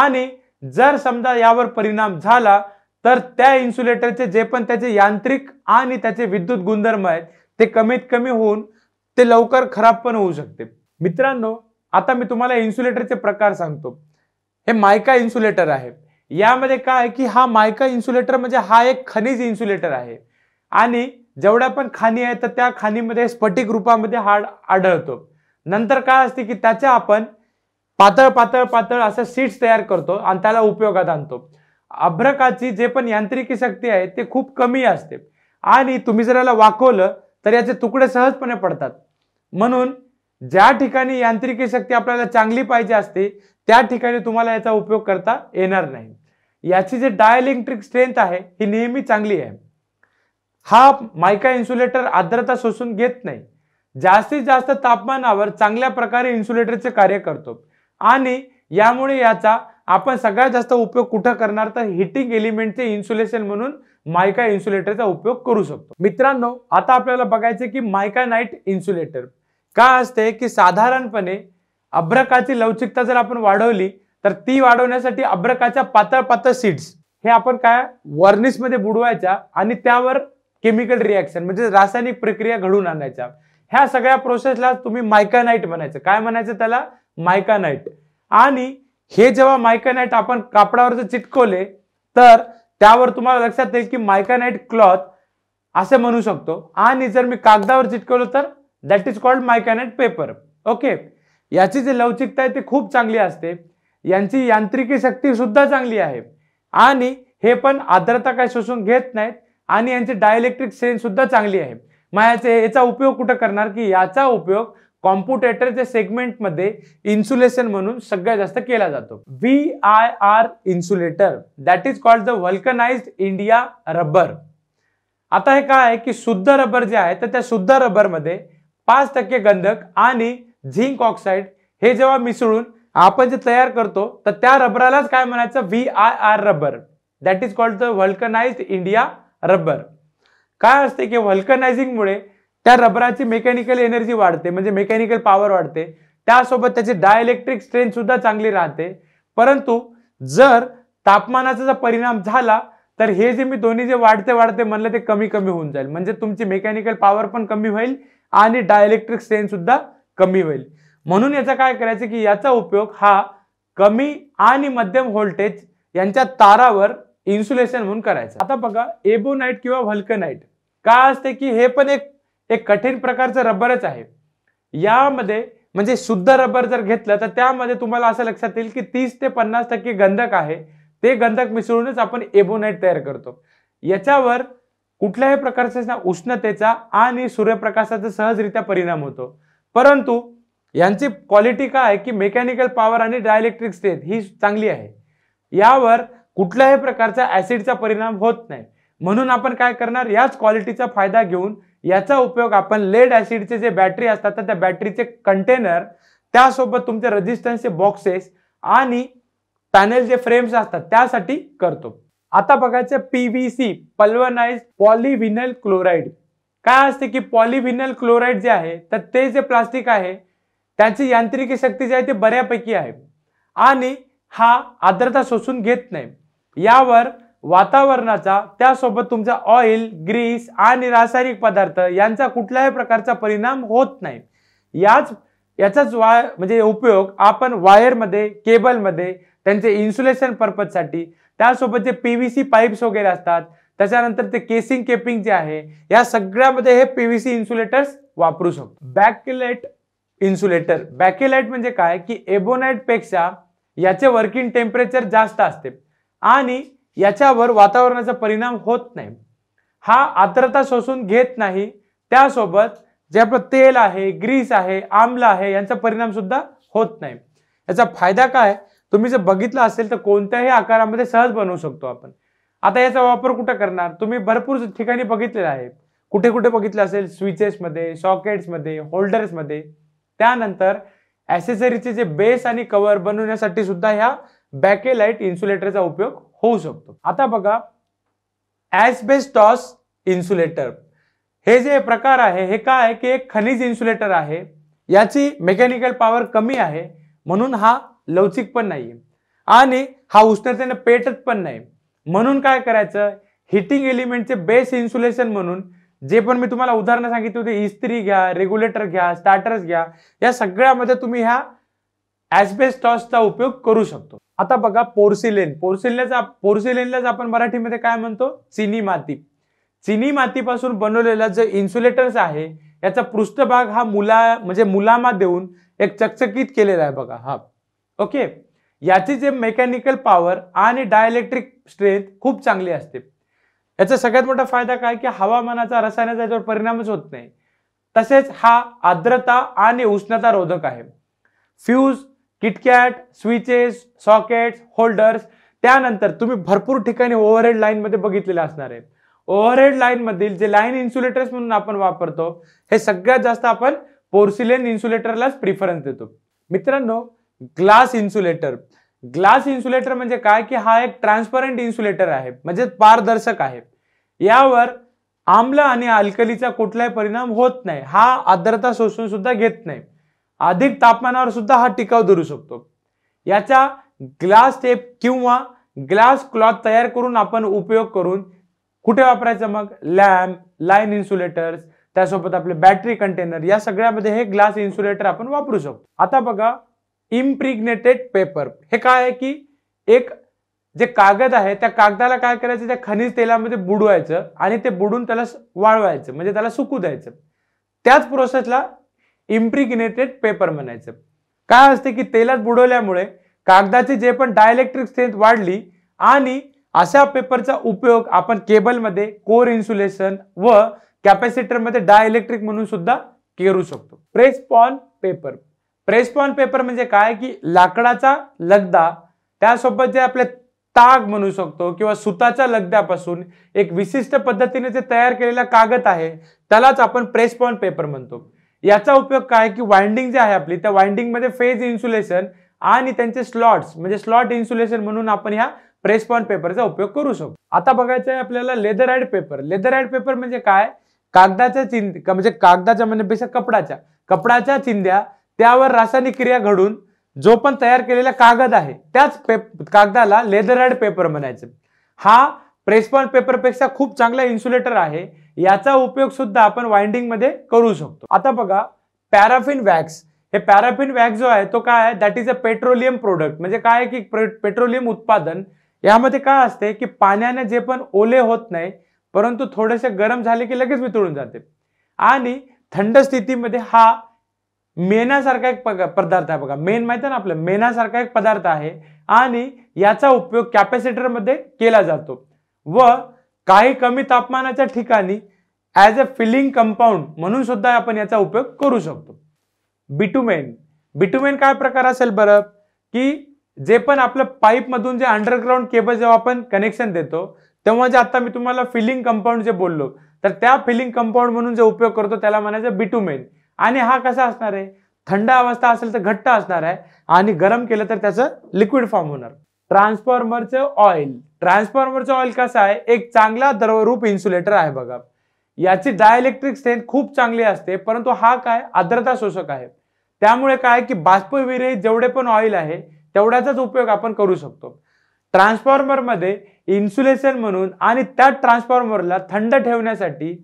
आणि जर समजा यावर परिणाम झाला तर त्या इन्सुलेटरचे जे पण त्याचे यांत्रिक आणि त्याचे विद्युत गुणधर्म आहेत ते कमीत कमी होऊन ते लवकर खराब पण होऊ शकते मित्रांनो आता मी तुम्हाला इन्सुलेटरचे प्रकार सांगतो हे मायका इन्सुलेटर आहे यामध्ये काय की हा मायका इन्सुलेटर म्हणजे हा एक खनिज इन्सुलेटर आहे आणि जेवढ्या पण खाणी आहेत तर त्या खाणीमध्ये स्फटिक रूपामध्ये हा आढळतो नंतर काय असते की त्याच्या आपण पातळ पातळ पातळ असं सीट्स तयार करतो आणि त्याला उपयोगात आणतो अभ्रकाची जे पण यांत्रिकी शक्ती आहे ते खूप कमी असते आणि तुम्ही जर याला वाकवलं तर याचे तुकडे सहजपणे पडतात म्हणून ज्या ठिकाणी यांत्रिकी शक्ती आपल्याला चांगली पाहिजे असते त्या ठिकाणी तुम्हाला याचा उपयोग करता येणार नाही याची जी डायलेक्ट्रिक स्ट्रेंथ आहे ही नेहमी चांगली आहे हा मायका इन्सुलेटर आर्द्रता शोषून घेत नाही जास्तीत जास्त तापमानावर चांगल्या प्रकारे इन्सुलेटरचे कार्य करतो आणि यामुळे याचा आपण सगळ्यात जास्त उपयोग कुठं करणार तर हिटिंग एलिमेंटचे इन्सुलेशन म्हणून मायका इन्सुलेटरचा उपयोग करू शकतो मित्रांनो आता आपल्याला बघायचं की मायका नाईट इन्सुलेटर का असते की साधारणपणे अभ्रकाची लवचिकता जर आपण वाढवली तर ती वाढवण्यासाठी अब्रकाच्या पातळ पातळ सीड्स हे आपण काय मध्ये बुडवायच्या आणि त्यावर केमिकल रिॲक्शन म्हणजे रासायनिक प्रक्रिया घडून आणायच्या ह्या सगळ्या प्रोसेसला तुम्ही मायकानाईट म्हणायचं काय म्हणायचं त्याला मायकानाईट आणि हे जेव्हा मायकानाईट आपण कापडावर जर चिटकवले तर त्यावर तुम्हाला लक्षात येईल की मायकानाईट क्लॉथ असे म्हणू शकतो आणि जर मी कागदावर चिटकवलं तर that is called micanite paper okay याची जी लवचिकता आहे ती खूप चांगली असते यांची यांत्रिकी शक्ती सुद्धा चांगली आहे आणि हे पण आर्द्रता काय शोषून घेत नाहीत आणि यांची डायलेक्ट्रिक सेन सुद्धा चांगली आहे मायाचे याचा उपयोग कुठं करणार की याचा उपयोग कॉम्प्युटेटरच्या सेगमेंटमध्ये इन्सुलेशन म्हणून सगळ्यात जास्त केला जातो V I R insulator that is called the vulcanize India rubber आता हे काय आहे की शुद्ध रबर जे आहे तर त्या शुद्ध रबरमध्ये पाच टक्के गंधक आणि झिंक ऑक्साईड हे जेव्हा मिसळून आपण जे तयार करतो तर त्या रबरालाच काय म्हणायचं V I R rubber that is called the vulcanized India rubber काय असते की व्हल्कनायझिंगमुळे त्या रबराची मेकॅनिकल एनर्जी वाढते म्हणजे मेकॅनिकल पॉवर वाढते त्यासोबत त्याची डायलेक्ट्रिक स्ट्रेंथ सुद्धा चांगली राहते परंतु जर तापमानाचा जर परिणाम झाला तर हे जे मी दोन्ही जे वाढते वाढते म्हणलं ते कमी कमी होऊन जाईल म्हणजे तुमची मेकॅनिकल पॉवर पण कमी होईल आणि डायलेक्ट्रिक स्ट्रेंथ सुद्धा कमी होईल म्हणून याचा काय करायचं की याचा उपयोग हा कमी आणि मध्यम व्होल्टेज यांच्या तारावर इन्सुलेशन म्हणून करायचं आता बघा एबोनाईट किंवा व्हल्कनाईट काय असते की हे पण एक एक कठीण प्रकारचं रबरच आहे यामध्ये म्हणजे शुद्ध रबर जर घेतलं तर त्यामध्ये तुम्हाला असं लक्षात येईल की तीस ते पन्नास टक्के गंधक आहे ते गंधक मिसळूनच आपण एबोनाईट तयार करतो याच्यावर कुठल्याही प्रकारचा उष्णतेचा आणि सूर्यप्रकाशाचा सहजरित्या परिणाम होतो परंतु यांची क्वालिटी काय की मेकॅनिकल पॉवर आणि डायलेक्ट्रिक स्ट्रेंथ ही चांगली आहे यावर कुठल्याही प्रकारचा ऍसिडचा परिणाम होत नाही म्हणून आपण काय करणार याच क्वालिटीचा फायदा घेऊन याचा उपयोग आपण लेड ॲसिडचे जे बॅटरी असतात तर त्या बॅटरीचे कंटेनर त्यासोबत तुमचे रजिस्टन्सचे बॉक्सेस आणि पॅनेल जे फ्रेम्स असतात त्यासाठी करतो आता बघायचं P V C pulverize polyvinyl chloride काय असते की पॉलिव्हिनल क्लोराईड जे आहे तर ते जे प्लास्टिक आहे त्यांची यांत्रिकी शक्ती जी आहे ती बऱ्यापैकी आहे आणि हा आर्द्रता शोषून घेत नाही यावर वातावरणाचा त्यासोबत तुमचा ऑइल ग्रीस आणि रासायनिक पदार्थ यांचा कुठल्याही प्रकारचा परिणाम होत नाही याच याचाच वा म्हणजे उपयोग आपण वायरमध्ये केबलमध्ये त्यांचे इन्सुलेशन पर्पजसाठी त्यासोबत J P V C pipes वगैरे असतात त्याच्यानंतर ते केसिंग केपिंग जे आहे या सगळ्यामध्ये हे पी व्ही सी इन्सुलेटर्स वापरू शकतो बॅकलेट इन्सुलेटर बॅकेलाइट म्हणजे काय की पेक्षा याचे वर्किंग टेम्परेचर जास्त असते आणि याच्यावर वातावरणाचा परिणाम होत नाही हा आर्द्रता शोषून घेत नाही त्यासोबत जे तेल आहे ग्रीस आहे आम्ल आहे यांचा परिणाम सुद्धा होत नाही याचा फायदा काय तुम्ही जर बघितलं असेल तर कोणत्याही आकारामध्ये सहज बनवू शकतो आपण आता याचा वापर कुठं करणार तुम्ही भरपूर ठिकाणी बघितलेलं आहे कुठे कुठे बघितलं असेल स्विचेसमध्ये सॉकेट्समध्ये होल्डर्समध्ये त्यानंतर ॲसेसरीचे जे बेस आणि कवर बनवण्यासाठी सुद्धा ह्या लाईट इन्सुलेटरचा उपयोग होऊ शकतो आता बघा ॲसबेस्टॉस इन्सुलेटर हे जे प्रकार आहे हे काय आहे की एक खनिज इन्सुलेटर आहे याची मेकॅनिकल पॉवर कमी आहे म्हणून हा लवचिक पण नाही आणि हा उष्णतेने पेटत पण नाही म्हणून काय करायचं हिटिंग एलिमेंटचे बेस इन्सुलेशन म्हणून जे पण मी तुम्हाला उदाहरण सांगितली होती इस्त्री घ्या रेग्युलेटर घ्या स्टार्टर्स घ्या या सगळ्यामध्ये तुम्ही ह्या ऍसबेस्टॉसचा उपयोग करू शकतो आता बघा पोर्सिलेन पोर्सिलेनचा पोर्सिलेनलाच आपण मराठीमध्ये काय म्हणतो चिनी माती चिनी मातीपासून बनवलेला जो इन्सुलेटर्स आहे याचा पृष्ठभाग हा मुला म्हणजे मुलामा देऊन एक चकचकीत केलेला आहे बघा हा ओके याची जे मेकॅनिकल पॉवर आणि डायलेक्ट्रिक स्ट्रेंथ खूप चांगली असते याचा सगळ्यात मोठा फायदा काय की हवामानाचा रसायनाचा याच्यावर परिणामच होत नाही तसेच हा आर्द्रता आणि उष्णता रोधक आहे fuse kit kat switches sockets holders त्यानंतर तुम्ही भरपूर ठिकाणी ओव्हरहेड लाईनमध्ये बघितलेले असणार आहे ओव्हरहेड लाईनमधील जे लाईन इन्सुलेटर्स म्हणून आपण वापरतो हे सगळ्यात जास्त आपण पोर्सिलेन इन्सुलेटरलाच प्रिफरन्स देतो मित्रांनो ग्लास इन्सुलेटर ग्लास इन्सुलेटर म्हणजे काय की हा एक ट्रान्सपरंट इन्सुलेटर आहे म्हणजे पारदर्शक आहे यावर आम्ल आणि अल्कलीचा कुठलाही परिणाम होत नाही हा आर्द्रता शोषून सुद्धा घेत नाही अधिक तापमानावर सुद्धा हा टिकाव धरू शकतो याचा ग्लास टेप किंवा ग्लास क्लॉथ तयार करून आपण उपयोग करून कुठे वापरायचं मग लॅम्प लाईन इन्सुलेटर्स त्यासोबत आपले बॅटरी कंटेनर या सगळ्यामध्ये हे ग्लास इन्सुलेटर आपण वापरू शकतो आता बघा इम्प्रिग्नेटेड पेपर हे काय आहे की एक जे कागद आहे त्या कागदाला काय करायचं त्या खनिज तेलामध्ये बुडवायचं आणि ते बुडून त्याला वाळवायचं म्हणजे त्याला सुकू द्यायचं त्याच प्रोसेसला इम्प्रिग्नेटेड पेपर म्हणायचं काय असते की तेलात बुडवल्यामुळे कागदाची जे पण डायलेक्ट्रिक स्ट्रेंथ वाढली आणि अशा पेपरचा उपयोग आपण केबलमध्ये कोर इन्सुलेशन व कॅपॅसिटरमध्ये डायलेक्ट्रिक म्हणून सुद्धा करू शकतो presspahn paper presspahn paper म्हणजे काय की लाकडाचा लगदा त्यासोबत जे आपल्या ताग म्हणू शकतो किंवा सुताच्या लगद्यापासून एक विशिष्ट पद्धतीने जे तयार केलेला कागद आहे त्यालाच आपण प्रेस पॉन पेपर म्हणतो याचा उपयोग काय की वाइंडिंग जे आहे आपली त्या मध्ये फेज इन्सुलेशन आणि त्यांचे स्लॉट्स म्हणजे स्लॉट इन्सुलेशन म्हणून आपण ह्या प्रेस पेपरचा उपयोग करू शकतो आता बघायचं आहे आपल्याला लेदर पेपर लेदर पेपर म्हणजे काय कागदाच्या चिंद म्हणजे कागदाच्या म्हणजे कपडाच्या कपडाच्या चिंध्या त्यावर रासायनिक क्रिया घडून जो पण तयार केलेला कागद आहे त्याच पेप कागदाला लेदरॅड पेपर म्हणायचं हा प्रेसपॉन पेपरपेक्षा खूप चांगला इन्सुलेटर आहे याचा उपयोग सुद्धा आपण मध्ये करू शकतो आता बघा पॅराफिन वॅक्स हे पॅराफिन वॅक्स जो आहे तो काय आहे that is a petroleum product म्हणजे काय की पेट्रोलियम उत्पादन यामध्ये काय असते की पाण्याने जे पण ओले होत नाही परंतु थोडेसे गरम झाले की लगेच वितळून जाते आणि थंड स्थितीमध्ये हा मेणासारखा एक पदार्थ आहे बघा मेन माहिती ना आपलं मेनासारखा एक पदार्थ आहे आणि याचा उपयोग कॅपॅसिटरमध्ये केला जातो व काही कमी तापमानाच्या ठिकाणी ॲज अ फिलिंग कंपाऊंड म्हणून सुद्धा आपण याचा उपयोग करू शकतो बिटुमेन बिटुमेन काय प्रकार असेल बरं की जे पण आपलं पाईपमधून जे अंडरग्राऊंड केबल जेव्हा आपण कनेक्शन देतो तेव्हा जे आता मी तुम्हाला फिलिंग कंपाऊंड जे बोललो तर त्या फिलिंग कंपाऊंड म्हणून जे उपयोग करतो त्याला म्हणायचं बिटुमेन आणि हा कसा असणार आहे थंड अवस्था असेल तर घट्ट असणार आहे आणि गरम केलं तर त्याचं लिक्विड फॉर्म होणार ट्रान्सफॉर्मरचं ऑइल ट्रान्सफॉर्मरचं ऑइल कसं आहे एक चांगला द्रवरूप इन्सुलेटर आहे बघा याची डायलेक्ट्रिक स्ट्रेंथ खूप चांगली असते परंतु हा काय आर्द्रता शोषक आहे त्यामुळे काय की बाष्पविरहित जेवढे पण ऑइल आहे तेवढ्याचाच उपयोग आपण करू शकतो ट्रान्सफॉर्मर मध्ये इन्सुलेशन म्हणून आणि त्या ट्रान्सफॉर्मरला थंड ठेवण्यासाठी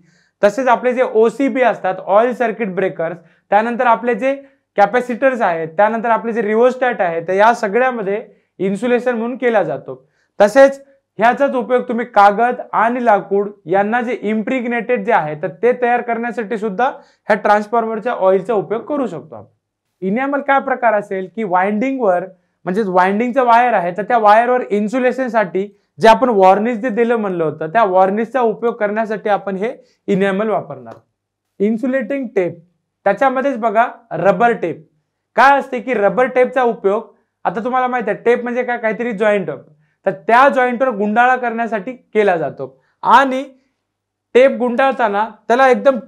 तसेच आपले जे ओसीबी असतात ऑइल सर्किट ब्रेकर्स त्यानंतर आपले जे कॅपॅसिटर्स आहेत त्यानंतर आपले जे रिओस्टॅट आहे तर या सगळ्यामध्ये इन्सुलेशन म्हणून केला जातो तसेच ह्याचाच उपयोग तुम्ही कागद आणि लाकूड यांना जे इम्प्रिग्नेटेड जे आहे तर ते तयार करण्यासाठी सुद्धा ह्या ट्रान्सफॉर्मरच्या ऑइलचा उपयोग करू शकतो आपण इनॅमल काय प्रकार असेल की वाइंडिंगवर म्हणजेच वाइंडिंगचं वायर आहे तर त्या वायरवर इन्सुलेशनसाठी जे आपण वॉर्निश जे दिलं म्हणलं होतं त्या वॉर्निशचा उपयोग करण्यासाठी आपण हे इनॅमल वापरणार इन्सुलेटिंग टेप त्याच्यामध्येच बघा रबर टेप काय असते की रबर टेपचा उपयोग आता तुम्हाला माहिती आहे टेप म्हणजे काय काहीतरी जॉईंट तर त्या जॉईंटवर गुंडाळा करण्यासाठी केला जातो आणि टेप गुंडाळताना त्याला एकदम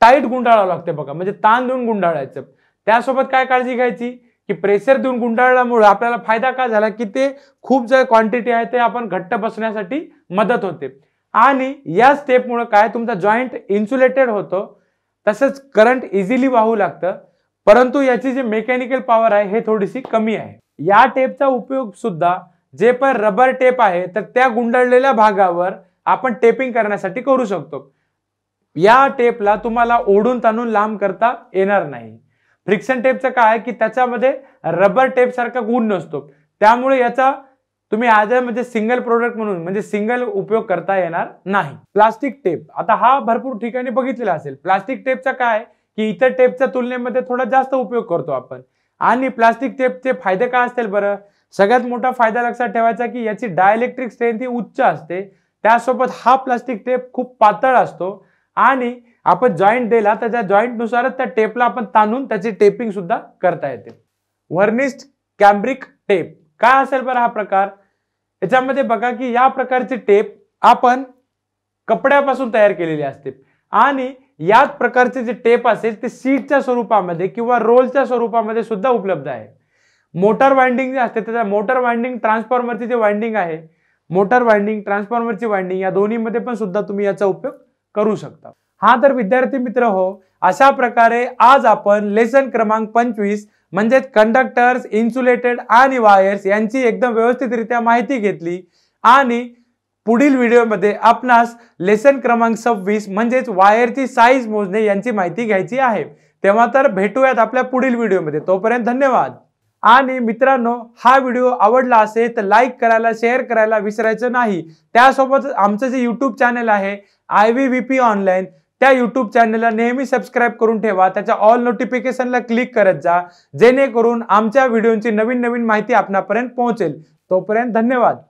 टाईट गुंडाळावं लागते बघा म्हणजे ताण देऊन गुंडाळायचं त्यासोबत काय काळजी घ्यायची की प्रेशर देऊन गुंडाळल्यामुळे आपल्याला फायदा काय झाला की ते खूप जे क्वांटिटी आहे ते आपण घट्ट बसण्यासाठी मदत होते आणि या स्टेपमुळे काय तुमचा जॉईंट इन्सुलेटेड होतो तसंच करंट इझिली वाहू लागतं परंतु याची जी मेकॅनिकल पॉवर आहे हे थोडीशी कमी आहे या टेपचा उपयोग सुद्धा जे पण रबर टेप आहे तर त्या गुंडाळलेल्या भागावर आपण टेपिंग करण्यासाठी करू शकतो या टेपला तुम्हाला ओढून ताणून लांब करता येणार नाही फ्रिक्शन टेपचं काय आहे की त्याच्यामध्ये रबर टेप सारखा गुण नसतो त्यामुळे याचा तुम्ही आज म्हणजे सिंगल प्रोडक्ट म्हणून म्हणजे सिंगल उपयोग करता येणार नाही प्लास्टिक टेप आता हा भरपूर ठिकाणी बघितलेला असेल प्लास्टिक टेपचा काय की इतर टेपच्या तुलनेमध्ये थोडा जास्त उपयोग करतो आपण आणि प्लास्टिक टेपचे फायदे काय असतील बरं सगळ्यात मोठा फायदा लक्षात ठेवायचा की याची डायलेक्ट्रिक स्ट्रेंथ ही उच्च असते त्यासोबत हा प्लास्टिक टेप खूप पातळ असतो आणि आपण जॉईंट दिला तर त्या जॉईंटनुसारच त्या टेपला आपण ताणून त्याची टेपिंग सुद्धा करता येते व्हर्निस्ट कॅम्ब्रिक टेप काय असेल बरं हा प्रकार याच्यामध्ये बघा की या प्रकारची टेप आपण कपड्यापासून तयार केलेली असते आणि याच प्रकारची जी टेप असेल ते सीटच्या स्वरूपामध्ये किंवा रोलच्या स्वरूपामध्ये सुद्धा उपलब्ध आहे मोटर वाइंडिंग जे असते त्याच्या मोटर वाइंडिंग ट्रान्सफॉर्मरची जे वाइंडिंग आहे मोटर वाइंडिंग ट्रान्सफॉर्मरची वाइंडिंग या दोन्हीमध्ये पण सुद्धा तुम्ही याचा उपयोग करू शकता हा तर विद्यार्थी मित्र हो अशा प्रकारे आज आपण लेसन क्रमांक पंचवीस म्हणजेच कंडक्टर्स इन्सुलेटेड आणि वायर्स यांची एकदम व्यवस्थितरित्या माहिती घेतली आणि पुढील व्हिडिओमध्ये आपणास लेसन क्रमांक सव्वीस म्हणजेच वायरची साईज मोजणे यांची माहिती घ्यायची आहे तेव्हा तर भेटूयात आपल्या पुढील व्हिडिओमध्ये तोपर्यंत धन्यवाद आणि मित्रांनो हा व्हिडिओ आवडला असेल तर लाईक करायला शेअर करायला विसरायचं नाही त्यासोबत आमचं जे यूट्यूब चॅनल आहे I V V P online त्या यूट्यूब चॅनलला नेहमी सबस्क्राईब करून ठेवा त्याच्या ऑल नोटिफिकेशनला क्लिक करत जा जेणेकरून आमच्या व्हिडिओची नवीन नवीन माहिती आपणापर्यंत पोहोचेल तोपर्यंत धन्यवाद